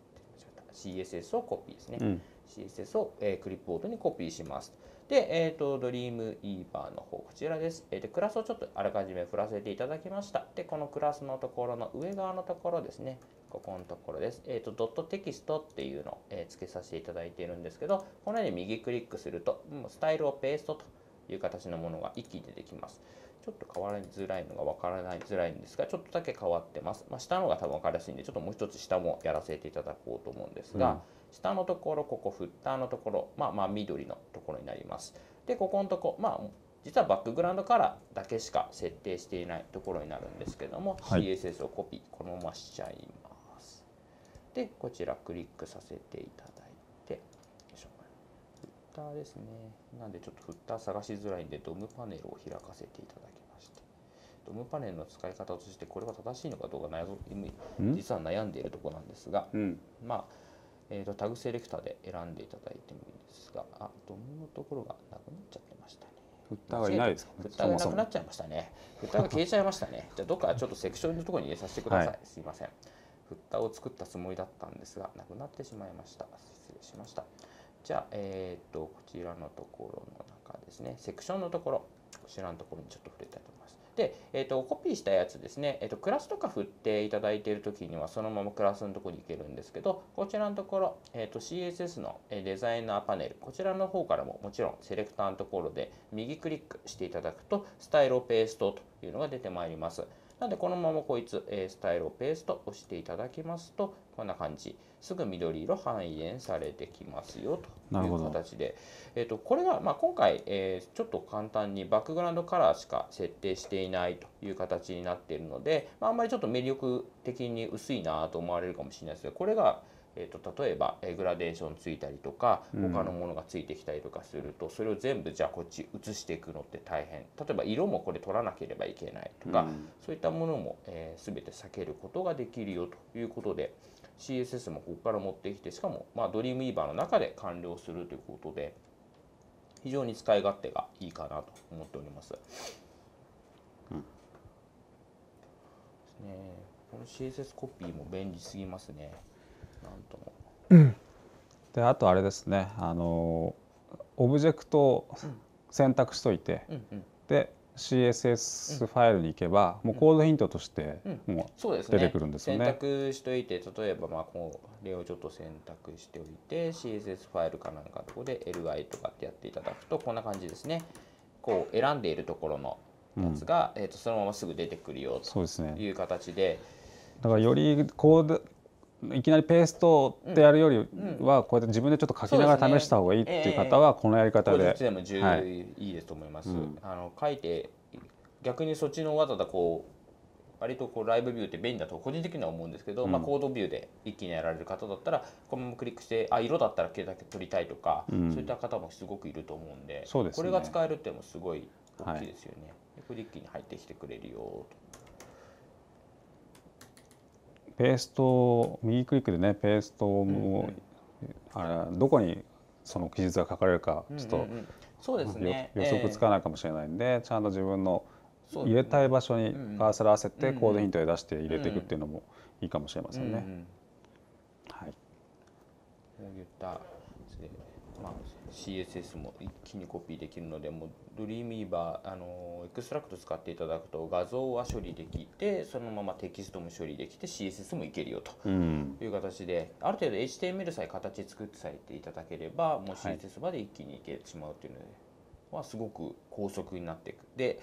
CSS をコピーですね、うん、CSS を、えー、クリップボードにコピーします。で、えっ、ー、と、ドリームイーバーの方、こちらです。えー、クラスをちょっとあらかじめ振らせていただきました。で、このクラスのところの上側のところですね、ここのところです。えっ、ー、と、ドットテキストっていうのを、えー、付けさせていただいているんですけど、このように右クリックすると、もうスタイルをペーストという形のものが一気に出てきます。ちょっと変わりづらいのが分からないづらいんですが、ちょっとだけ変わってます。まあ、下の方が多分分かりやすいんで、ちょっともう一つ下もやらせていただこうと思うんですが、うん、下のところ、ここ、フッターのところ、まあまあ緑のところになります。で、ここのとこ、まあ、実はバックグラウンドカラーだけしか設定していないところになるんですけども、はい、CSS をコピー、このまましちゃいます。でこちらクリックさせていただいてよいしょフッターですねなんでちょっとフッター探しづらいんでドムパネルを開かせていただきましてドムパネルの使い方としてこれは正しいのかどうか悩実は悩んでいるところなんですが、うん、まあえーと、タグセレクターで選んでいただいてもいいですがあドムのところがなくなっちゃってましたねフッターがいないですか、フッターがなくなっちゃいましたね。フッターが消えちゃいましたね。じゃあ、どっかちょっとセクションのところに入れさせてください。はい、すいません。作ったを作ったつもりだったんですがなくなってしまいました失礼しましたじゃあ、えー、っとこちらのところの中ですねセクションのところこちらのところにちょっと触れたいと思いますで、えーと、とコピーしたやつですね、えーと、とクラスとか振っていただいている時にはそのままクラスのとこに行けるんですけどこちらのところ、えーと、と CSS のデザイナーパネルこちらの方からももちろんセレクターのところで右クリックしていただくとスタイルペーストというのが出てまいりますなんでこのままこいつ、えスタイルをペースト押していただきますと、こんな感じ。すぐ緑色反映されてきますよという形で。えっ、ー、と、これが、まあ、今回、えー、ちょっと簡単にバックグラウンドカラーしか設定していないという形になっているので、まあ、あんまりちょっと魅力的に薄いなと思われるかもしれないですけど、これがえーと、例えば、グラデーションついたりとか他のものがついてきたりとかすると、うん、それを全部じゃあこっち移していくのって大変例えば色もこれ取らなければいけないとか、うん、そういったものも、えー、全て避けることができるよということで CSS もここから持ってきてしかも、まあ、ドリームイーバーの中で完了するということで非常に使い勝手がいいかなと思っております。うん、でこの CSS コピーも便利すぎますね。なんとも。うん、であとあれですねあのオブジェクトを選択しといて、うんうん、で CSS ファイルに行けば、もうコードヒントとしてもう出てくるんですよね。ね選択しといて例えばまあこう例をちょっと選択しておいて CSS ファイルかなんかのとこで LI とかってやっていただくとこんな感じですね。こう選んでいるところのやつが、うん、えっとそのまますぐ出てくるよという形で。だからよりコードいきなりペーストってやるよりは、こうやって自分でちょっと書きながら試した方がいいっていう方はこのやり方で。でも十いいですと思います。はい、あの書いて逆にそっちのわざわざこう割とこうライブビューって便利だと個人的には思うんですけど、うん、まあ、コードビューで一気にやられる方だったらこのままクリックしてあ色だったら毛だけ取りたいとか、うん、そういった方もすごくいると思うんで、ね、これが使えるってもすごい大きいですよね。はい、これ一に入ってきてくれるよと。ペースト右クリックでねペーストを、あれどこにその記述が書かれるかちょっと、うね、予測つかないかもしれないんで、ちゃんと自分の入れたい場所に合わせてコードヒントで出して入れていくっていうのもいいかもしれませんね。はい、いった、CSS も一気にコピーできるのでもう Dreamweaver あのエクストラクト使っていただくと画像は処理できてそのままテキストも処理できて CSS もいけるよという形で、うん、ある程度 HTML さえ形作ってさえていただければもう CSS まで一気にいけてしまうというので、はい、すごく高速になっていく。で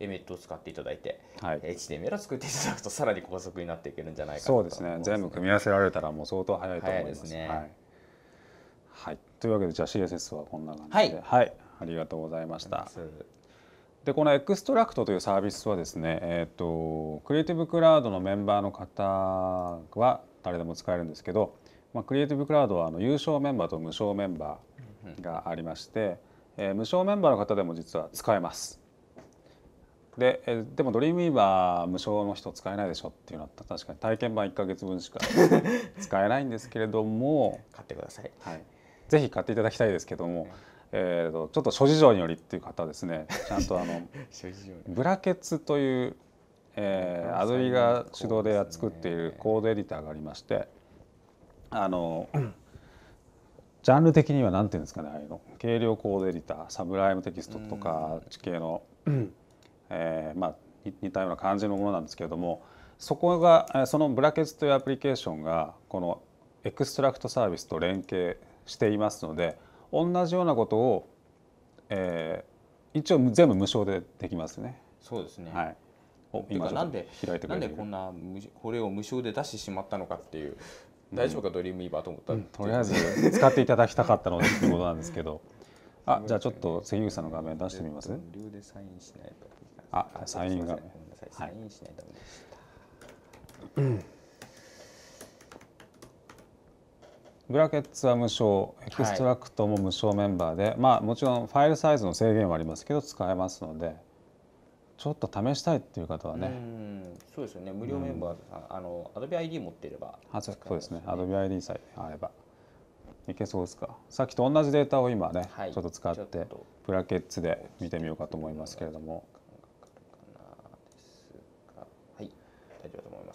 エメットを使っていただいて、はい、HTML を作っていただくとさらに高速になっていけるんじゃないか、ね、そうですね全部組み合わせられたらもう相当早いと思います、い、ですね、はい、はいというわけでじゃあ CSS はこんな感じで、はい、はい、ありがとうございました。でこのエクストラクトというサービスはですね、えーと、クリエイティブクラウドのメンバーの方は誰でも使えるんですけど、まあ、クリエイティブクラウドはあの優勝メンバーと無償メンバーがありまして、えー、無償メンバーの方でも実は使えます。でえでもドリームイーバー無償の人使えないでしょっていうのは確かに体験版1か月分しか使えないんですけれども 買ってください、はい、ぜひ買っていただきたいですけども、えーと、ちょっと諸事情によりっていう方はですね ちゃんとあのブラケツという、えー、アドビが手動で作っているコードエディターがありましてあの、ジャンル的には何ていうんですかねあの軽量コードエディターサブライムテキストとか地形の、えー、まあ、似たような感じのものなんですけれどもそこがそのブラケツというアプリケーションがこのエクストラクトサービスと連携していますので同じようなことを、えー、一応全部無償でできますね。そうですね、はい今なんでなんでこんなこれを無償で出してしまったのかっていう大丈夫か、うん、ドリームイーバーと思った、うん、とりあえず使っていただきたかったのってことなんですけどあじゃあちょっと関口さんの画面出してみます無料でサインしないとあサイン画面、はい、サインしないと、うんブラケッツは無償エクストラクトも無償メンバーで、はい、まあもちろんファイルサイズの制限はありますけど使えますのでちょっと試したいっていう方はねそうですよね無料メンバー、うん、あのアドビ i d 持ってれば、ね、そうですねアドビ b i d さえあればいけそうですかさっきと同じデータを今ね、はい、ちょっと使ってブラケッツで見てみようかと思いますけれども。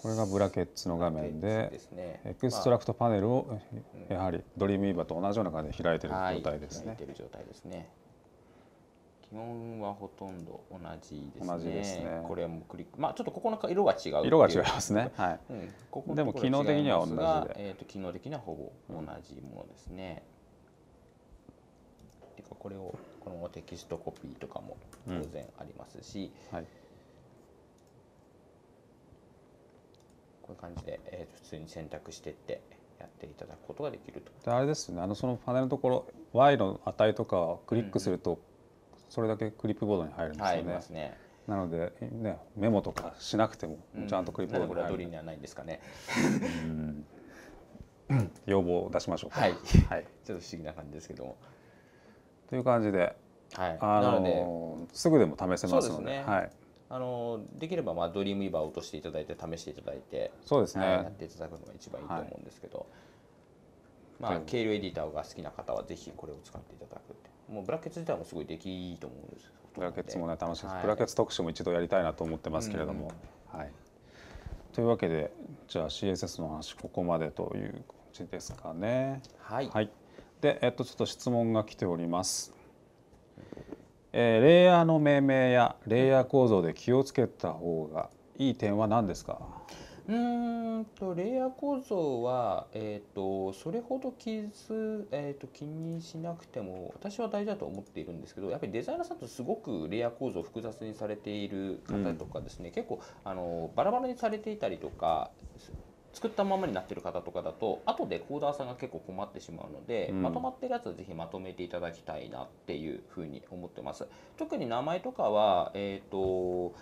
これがブラケッツの画面で、ね、エクストラクトパネルをやはりドリームイーバーと同じような感じで開いてる状態ですね。はい、開いてる状態ですね。基本はほとんど同じですね。同じですねこれもクリック、まあちょっとここの色が違う色が違いますね。はい。うん、ここでも機能的には同じで、えっ、ー、と機能的にはほぼ同じものですね。うん、ていうかこれをこのテキストコピーとかも当然ありますし、うん、はい。ういう感じで、えー、普通に選択してってやっていただくことができるとあれですねあのそのパネルのところ Y の値とかをクリックすると、うん、それだけクリップボードに入るんですよね。ねなので、ね、メモとかしなくてもちゃんとクリップボードに入る、うん、これはドリにはないんですかね。要望を出しましょうか。はい、はい、ちょっと不思議な感じですけども。という感じで、はい、あのすぐでも試せますので、ね、はい、あのできればまあドリームイバーを落としていただいて試していただいてそうですね、はい、やっていただくのが一番いいと思うんですけど、はい、まあ、軽量エディターが好きな方はぜひこれを使っていただくってもうブラケツ自体もすごいできいいと思うんですブラケツもね楽しいです、はい、ブラケツ特集も一度やりたいなと思ってますけれども、うん、はい、というわけでじゃあ CSS の話ここまでという感じですかね。はい、はい、で、えっと、ちょっと質問が来ております。えー、レイヤーの命名やレイヤー構造で気をつけた方がいい点は何ですかうんとレイヤー構造は、えーと、それほど気,、えーと、と気にしなくても私は大事だと思っているんですけどやっぱりデザイナーさんとすごくレイヤー構造を複雑にされている方とかですね、うん、結構あのバラバラにされていたりとか作ったままになってる方とかだと後でコーダーさんが結構困ってしまうので、うん、まとまってるやつはぜひまとめていただきたいなっていうふうに思ってます。特に名前とかは、えーと、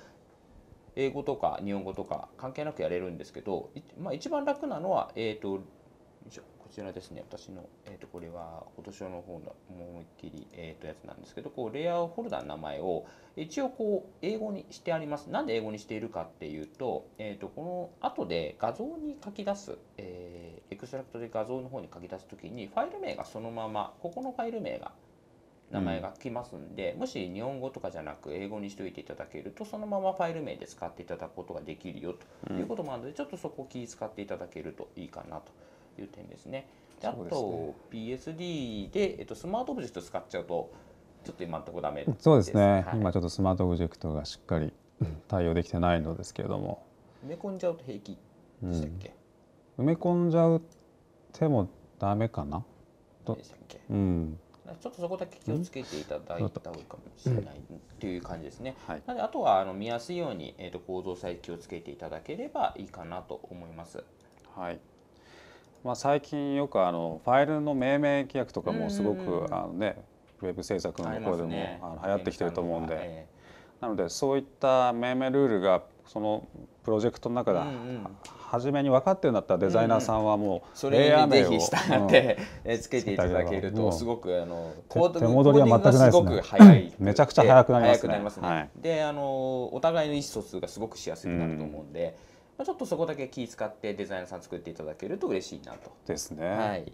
英語とか日本語とか関係なくやれるんですけど、まあ、一番楽なのは、えーとこちらですね、私の、えー、とこれは、今年の方の思いっきり、えー、とやつなんですけど、こうレイヤーホルダーの名前を一応こう英語にしてあります。なんで英語にしているかっていうと、えー、とこの後で画像に書き出す、えー、エクストラクトで画像の方に書き出すときに、ファイル名がそのまま、ここのファイル名が名前が来ますんで、うん、もし日本語とかじゃなく英語にしておいていただけるとそのままファイル名で使っていただくことができるよということもあるので、うん、ちょっとそこ気使っていただけるといいかなという点ですね。であと PSD で、えっと、スマートオブジェクト使っちゃうとちょっと今のところダメそうですね、はい、今ちょっとスマートオブジェクトがしっかり対応できてないのですけれども埋め込んじゃうと平気でしたっけ、うん、埋め込んじゃう手もダメかなでしたっけ、うん、ちょっとそこだけ気をつけていただいた方がいいかもしれないっていう感じですね。はい、なであとはあの見やすいように、えーと構造さえ気をつけていただければいいかなと思います。はいまあ、最近よくあのファイルの命名規約とかもすごくあの、ね、ウェブ制作のところでも、あの流行ってきてると思うんで、なのでそういった命名ルールがそのプロジェクトの中で、初めに分かってるんだったらデザイナーさんはもう、それを、うん、それにぜひ従つけていただけるとすごくあの手戻りは全くないですねめちゃくちゃ早くなりますね、はい、であのお互いの意思疎通がすごくしやすくなると思うんで、うんまあ、ちょっとそこだけ気使ってデザイナーさん作っていただけると嬉しいなと。ですね。はい。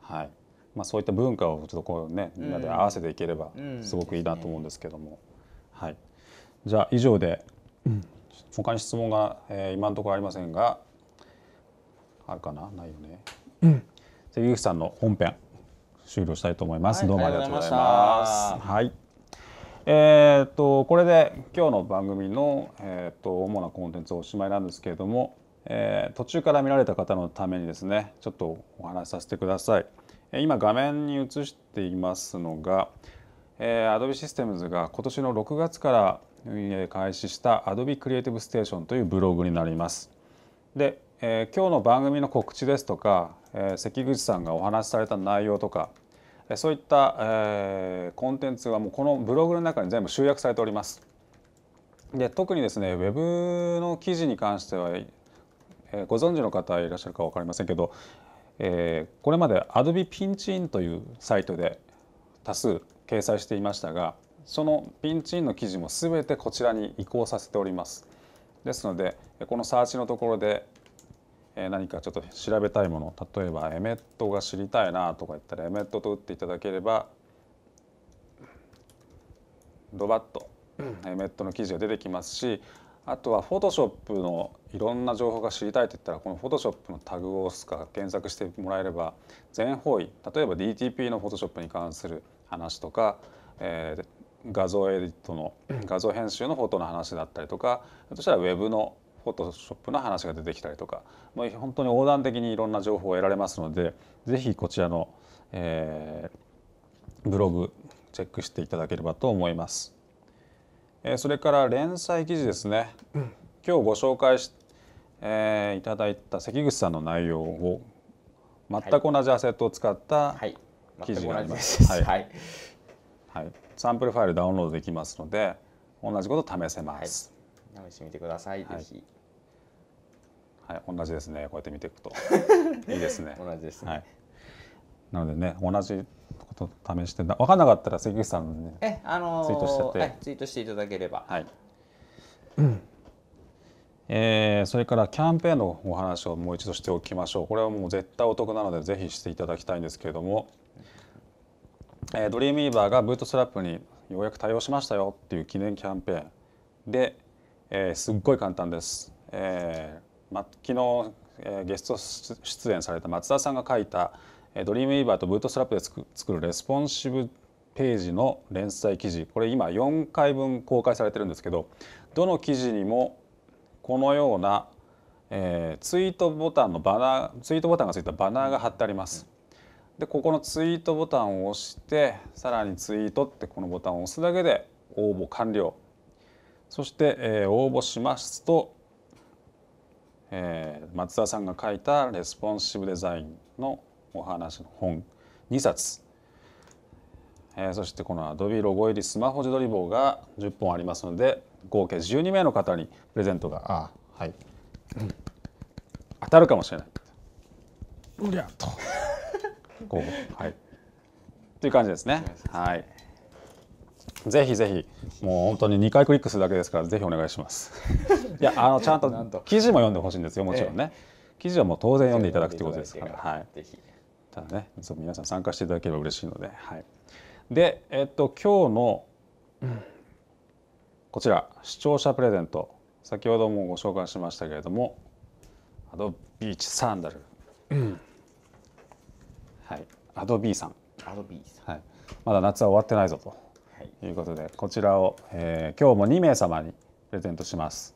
はい。まあ、そういった文化をちょっとこうね、みんなで合わせていければ、すごくいいなと思うんですけども。うんうんね、はい。じゃあ、以上で、他に質問が、えー、今のところありませんが。あるかな、ないよね。うん。じゃ、ゆうきさんの本編、終了したいと思います。はい、どうもありがとうございます。いますはい。えー、っとこれで今日の番組の、えー、っと主なコンテンツおしまいなんですけれども、えー、途中から見られた方のためにですねちょっとお話しさせてください。今画面に映していますのが、えー、Adobe Systems が今年の6月から運営開始した Adobe Creative Station というブログになります。で、えー、今日の番組の告知ですとか、え関口さんがお話しされた内容とかそういった、えー、コンテンツがもうこのブログの中に全部集約されております。で特にですねウェブの記事に関しては、えー、ご存知の方いらっしゃるか分かりませんけど、えー、これまで Adobe Pinchin というサイトで多数掲載していましたがそのピンチインの記事も全てこちらに移行させております。ですのでこのサーチのところでえ何かちょっと調べたいもの例えばエメットが知りたいなとか言ったらエメットと打っていただければドバッとエメットの記事が出てきますしあとはフォトショップのいろんな情報が知りたいといったらこのフォトショップのタグを押すか検索してもらえれば全方位例えば DTP のフォトショップに関する話とか、えー、画像エディットの画像編集のフォトの話だったりとかそしたらウェブのフォトショップの話が出てきたりとか、まあ、本当に横断的にいろんな情報を得られますのでぜひこちらの、えー、ブログチェックしていただければと思います。えー、それから連載記事ですね、今日ご紹介し、えー、いただいた関口さんの内容を全く同じアセットを使った記事があります。はい、はいはい、サンプルファイルダウンロードできますので同じこと試せます。はい、試してみてください、はい、ぜひはい、同じですねこうやって見ていくと いいですね同じですね、はい、なのでね同じこと試して分かんなかったら関口さんに、ね、え、あのー、ツイートしてゃって、ツイートしていただければはい、えー、それからキャンペーンのお話をもう一度しておきましょうこれはもう絶対お得なのでぜひしていただきたいんですけれども、えー、ドリームイーバーがブートストラップにようやく対応しましたよっていう記念キャンペーンで、えー、すっごい簡単です、えー、ま、昨日、えー、ゲスト出演された松田さんが書いた「ドリームイーバーとブートストラップで作るレスポンシブページ」の連載記事これ今4回分公開されてるんですけどどの記事にもこのような、えー、ツイートボタンのバナーツイートボタンがついたバナーが貼ってあります。でここのツイートボタンを押してさらにツイートってこのボタンを押すだけで応募完了そして、えー、応募しますとえー、松田さんが書いたレスポンシブデザインのお話の本2冊、えー、そしてこの Adobe ロゴ入りスマホ自撮り棒が10本ありますので合計12名の方にプレゼントがあはい当たるかもしれない。うりゃとこうはいという感じですね。はいぜひぜひもう本当に2回クリックするだけですからぜひお願いします いやあのちゃんと記事も読んでほしいんですよもちろんね、え記事はもう当然読んでいただくということですから、はい、ぜひただね皆さん参加していただければ嬉しいので、はい、でえっと今日の、うん、こちら視聴者プレゼント先ほどもご紹介しましたけれどもアドビーチサンダル、うん、はいアドビーさんアドビーさん、はい、まだ夏は終わってないぞと。ということでこちらを、えー、今日も2名様にプレゼントします。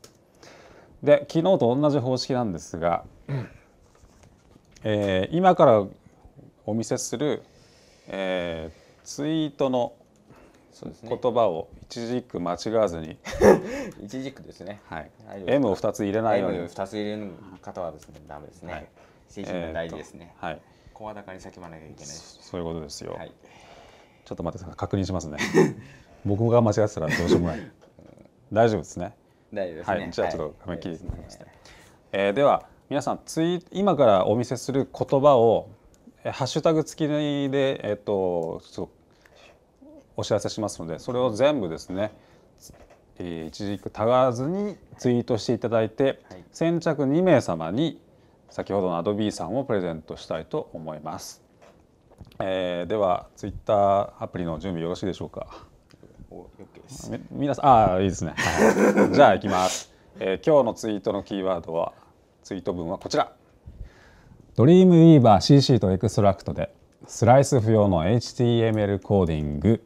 で昨日と同じ方式なんですが、えー、今からお見せする、えー、ツイートの言葉を一字一句間違わずに 一字一句ですね、はい、M を2つ入れないように M を2つ入れる方はですねダメですね、はい、精神が大事ですね、はい、声高に叫ばなきゃいけないそういうことですよ、はいちょっと待ってください確認しますね 僕が間違ってたらどうしようもない 大丈夫ですね大丈夫ですね、はい、じゃあちょっと画面切りまして、ねえー、では皆さんツイ今からお見せする言葉をハッシュタグ付きで、えっと、とお知らせしますのでそれを全部ですね、えー、一時たがわずにツイートしていただいて、はい、先着2名様に先ほどのアドビーさんをプレゼントしたいと思います。えー、ではツイッターアプリの準備よろしいでしょうか。おオッケーです。皆さんああいいですね。はい、じゃあ行きます、えー。今日のツイートのキーワードはツイート文はこちら。ドリームウィーバー CC とエクストラクトでスライス不要の HTML コーディング。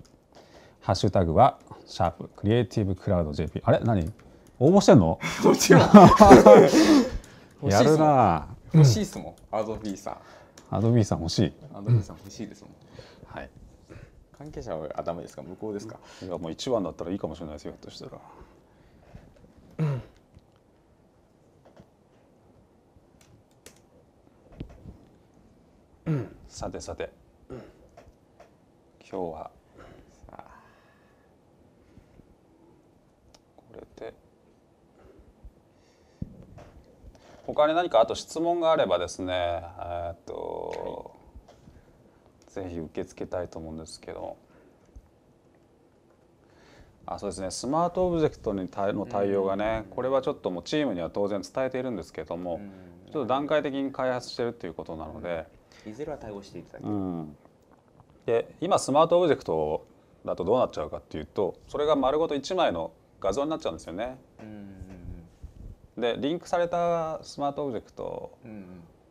ハッシュタグはシャープクリエイティブクラウド JP。あれ何？応募してんの？もちろ やるな。欲しいっすもん。アドビーさん。アドビーさん欲しいアドビーさん欲しいですもん、はい、関係者はあダメですか向こうですかいやもう一番だったらいいかもしれないですよひょっとしたら。さてさて、今日はこれで他に何かあと質問があればですねえっとぜひ受け付けたいと思うんですけどあそうですねスマートオブジェクトにたの対応がねこれはちょっともうチームには当然伝えているんですけどもちょっと段階的に開発してるっていうことなのでいずれは対応していただきで今スマートオブジェクトだとどうなっちゃうかっていうとそれが丸ごと1枚の画像になっちゃうんですよね。でリンクされたスマートオブジェクト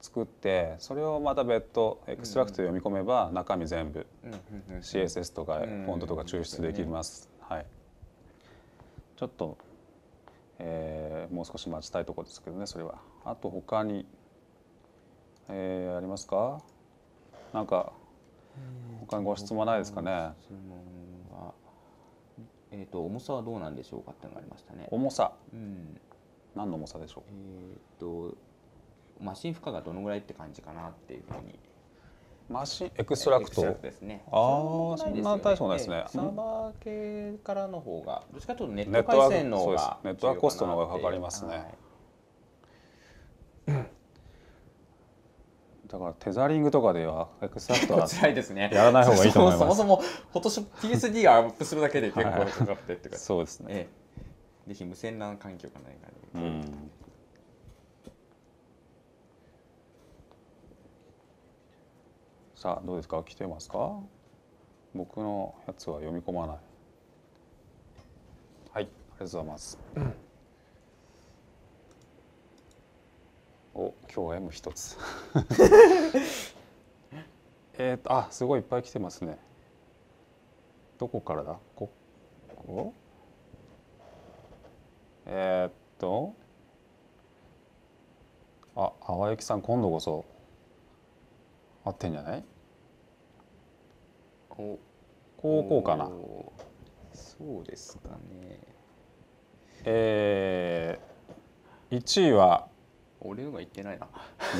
作ってそれをまた別途エクストラクトで読み込めば中身全部 CSS とかフォントとか抽出できます。はい、ちょっと、えもう少し待ちたいところですけどねそれは。あと他に、えありますかなんか他にご質問ないですかね。えっと、重さはどうなんでしょうかってのがありましたね。重さ、うん、何の重さでしょう、えっとマシン負荷がどのぐらいって感じかなっていうふうにマシンエクストラクトですね。ああ、そんな大したないですね。サーバー系からの方が、どっちかというとネット回線の方がネットワークコストの方がかかりますね。はい、だからテザリングとかではエクストラクトは辛いですね。やらない方がいいと思います。そもそも今年 PSD がアップするだけで結構かかってってそうですね。ぜひ無線 LAN 環境がないかに。うんさあどうですか来てますか僕のやつは読み込まないはいありがとうございますお今日は M 一つ えっとあすごいいっぱい来てますねどこからだここえー、っとあ、淡雪さん今度こそ合ってんじゃないおこうこうかなそうですかねえー、1位は俺のが言ってないな、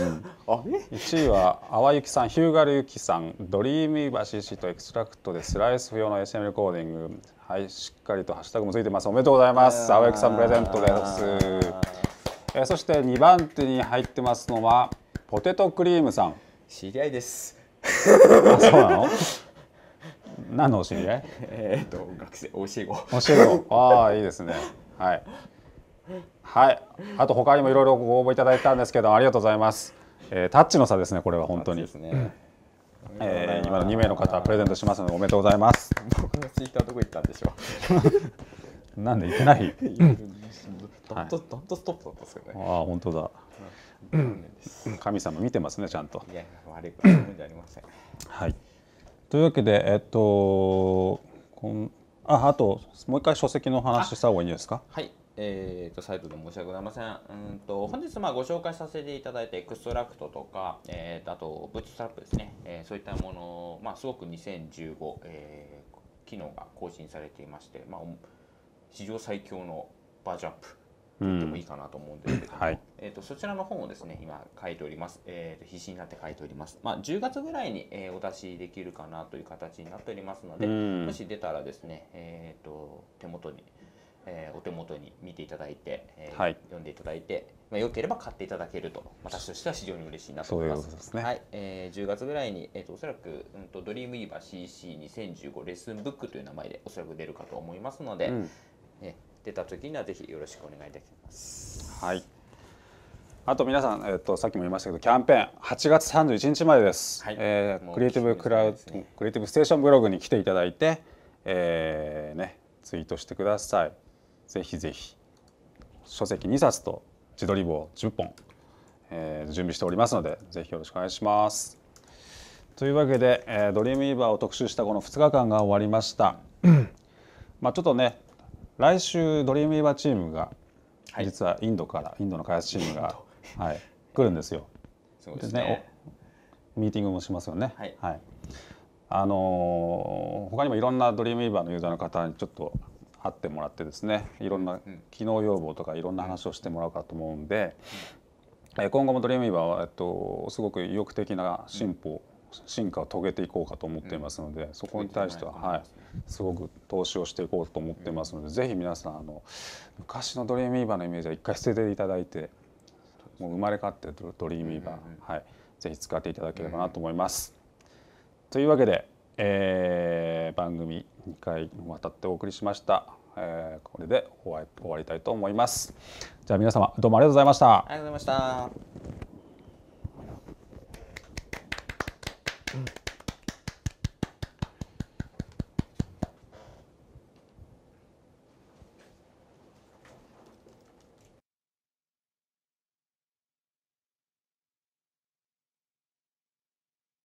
うん、あれ1位は淡雪さん日向ゆきさん「ドリーミーバシシとエクストラクトでスライス不要の SM レコーディング」はいしっかりとハッシュタグもついてますおめでとうございます淡雪さんプレゼントですえー、そして2番手に入ってますのはポテトクリームさん知り合いですあそうなの 何のお知り合い？えっと学生教え子。教え子。ああいいですね。はい。はい。あと他にもいろいろご応募いただいたんですけどありがとうございます。えー、タッチの差ですねこれは本当に。ですね。えー、今の2名の方プレゼントしますのでおめでとうございます。僕のツイッターどこ行ったんでしょう。なんで行ってない。ダントダントストップだったんすよね。ああ本当だ。神様見てますねちゃんと。いや悪いことじゃありません。はい。というわけで、えっと、こんああともう一回書籍の話した方がいいんですかはいえーと、最後で申し訳ございませんうんと本日まあご紹介させていただいたエクストラクトとか、えー、あとブッチストラップですね、えー、そういったもの、まあ、すごく2015、えー、機能が更新されていまして、まあ、史上最強のバージョンアップ言ってもいいかなと思うんですけども、はい、えーと、そちらの本をですね今書いております、えーと、必死になって書いております、まあ、10月ぐらいに、えー、お出しできるかなという形になっておりますので、もし出たらですね、えーと、手元に、えー、お手元に見ていただいて、えー、はい、読んでいただいて、まあ、よければ買っていただけると私としては非常に嬉しいなと思いますう、ね、はいえー、10月ぐらいに、えーと、とおそらく、うんと「ドリームイーバー CC2015 レッスンブック」という名前でおそらく出るかと思いますので、うん、えー出た時にはぜひよろしくお願いいたします。はい。あと皆さん、えっと、さっきも言いましたけどキャンペーン8月31日までです、はい、えー、クリエイティブクラウ、ね、クリエイティブステーションブログに来ていただいて、えーね、ツイートしてくださいぜひぜひ書籍2冊と自撮り棒10本、えー、準備しておりますのでぜひよろしくお願いします。というわけで、えー、ドリームイーバーを特集したこの2日間が終わりました。まあちょっとね来週ドリームイーバーチームが、はい、実はインドからインドの開発チームが、はい、来るんですよ。そうですね、ね、ミーティングもしますよね。はい、はい、あのー、他にもいろんなドリームイーバーのユーザーの方にちょっと会ってもらってですねいろんな機能要望とかいろんな話をしてもらうかと思うんで、うん、今後もドリームイーバーは、えっと、すごく意欲的な進歩、うん、進化を遂げていこうかと思っていますので、うん、そこに対しては、ね、はい。すごく投資をしていこうと思ってますので、ぜひ皆さんあの昔のドリームイーバーのイメージは一回捨てていただいてもう生まれ変わってるドリームイーバー、はい、ぜひ使っていただければなと思います。というわけで、えー、番組2回にわたってお送りしました。えー、これで終わ終わりたいと思います。じゃあ皆様どうもありがとうございました。ありがとうございました。うん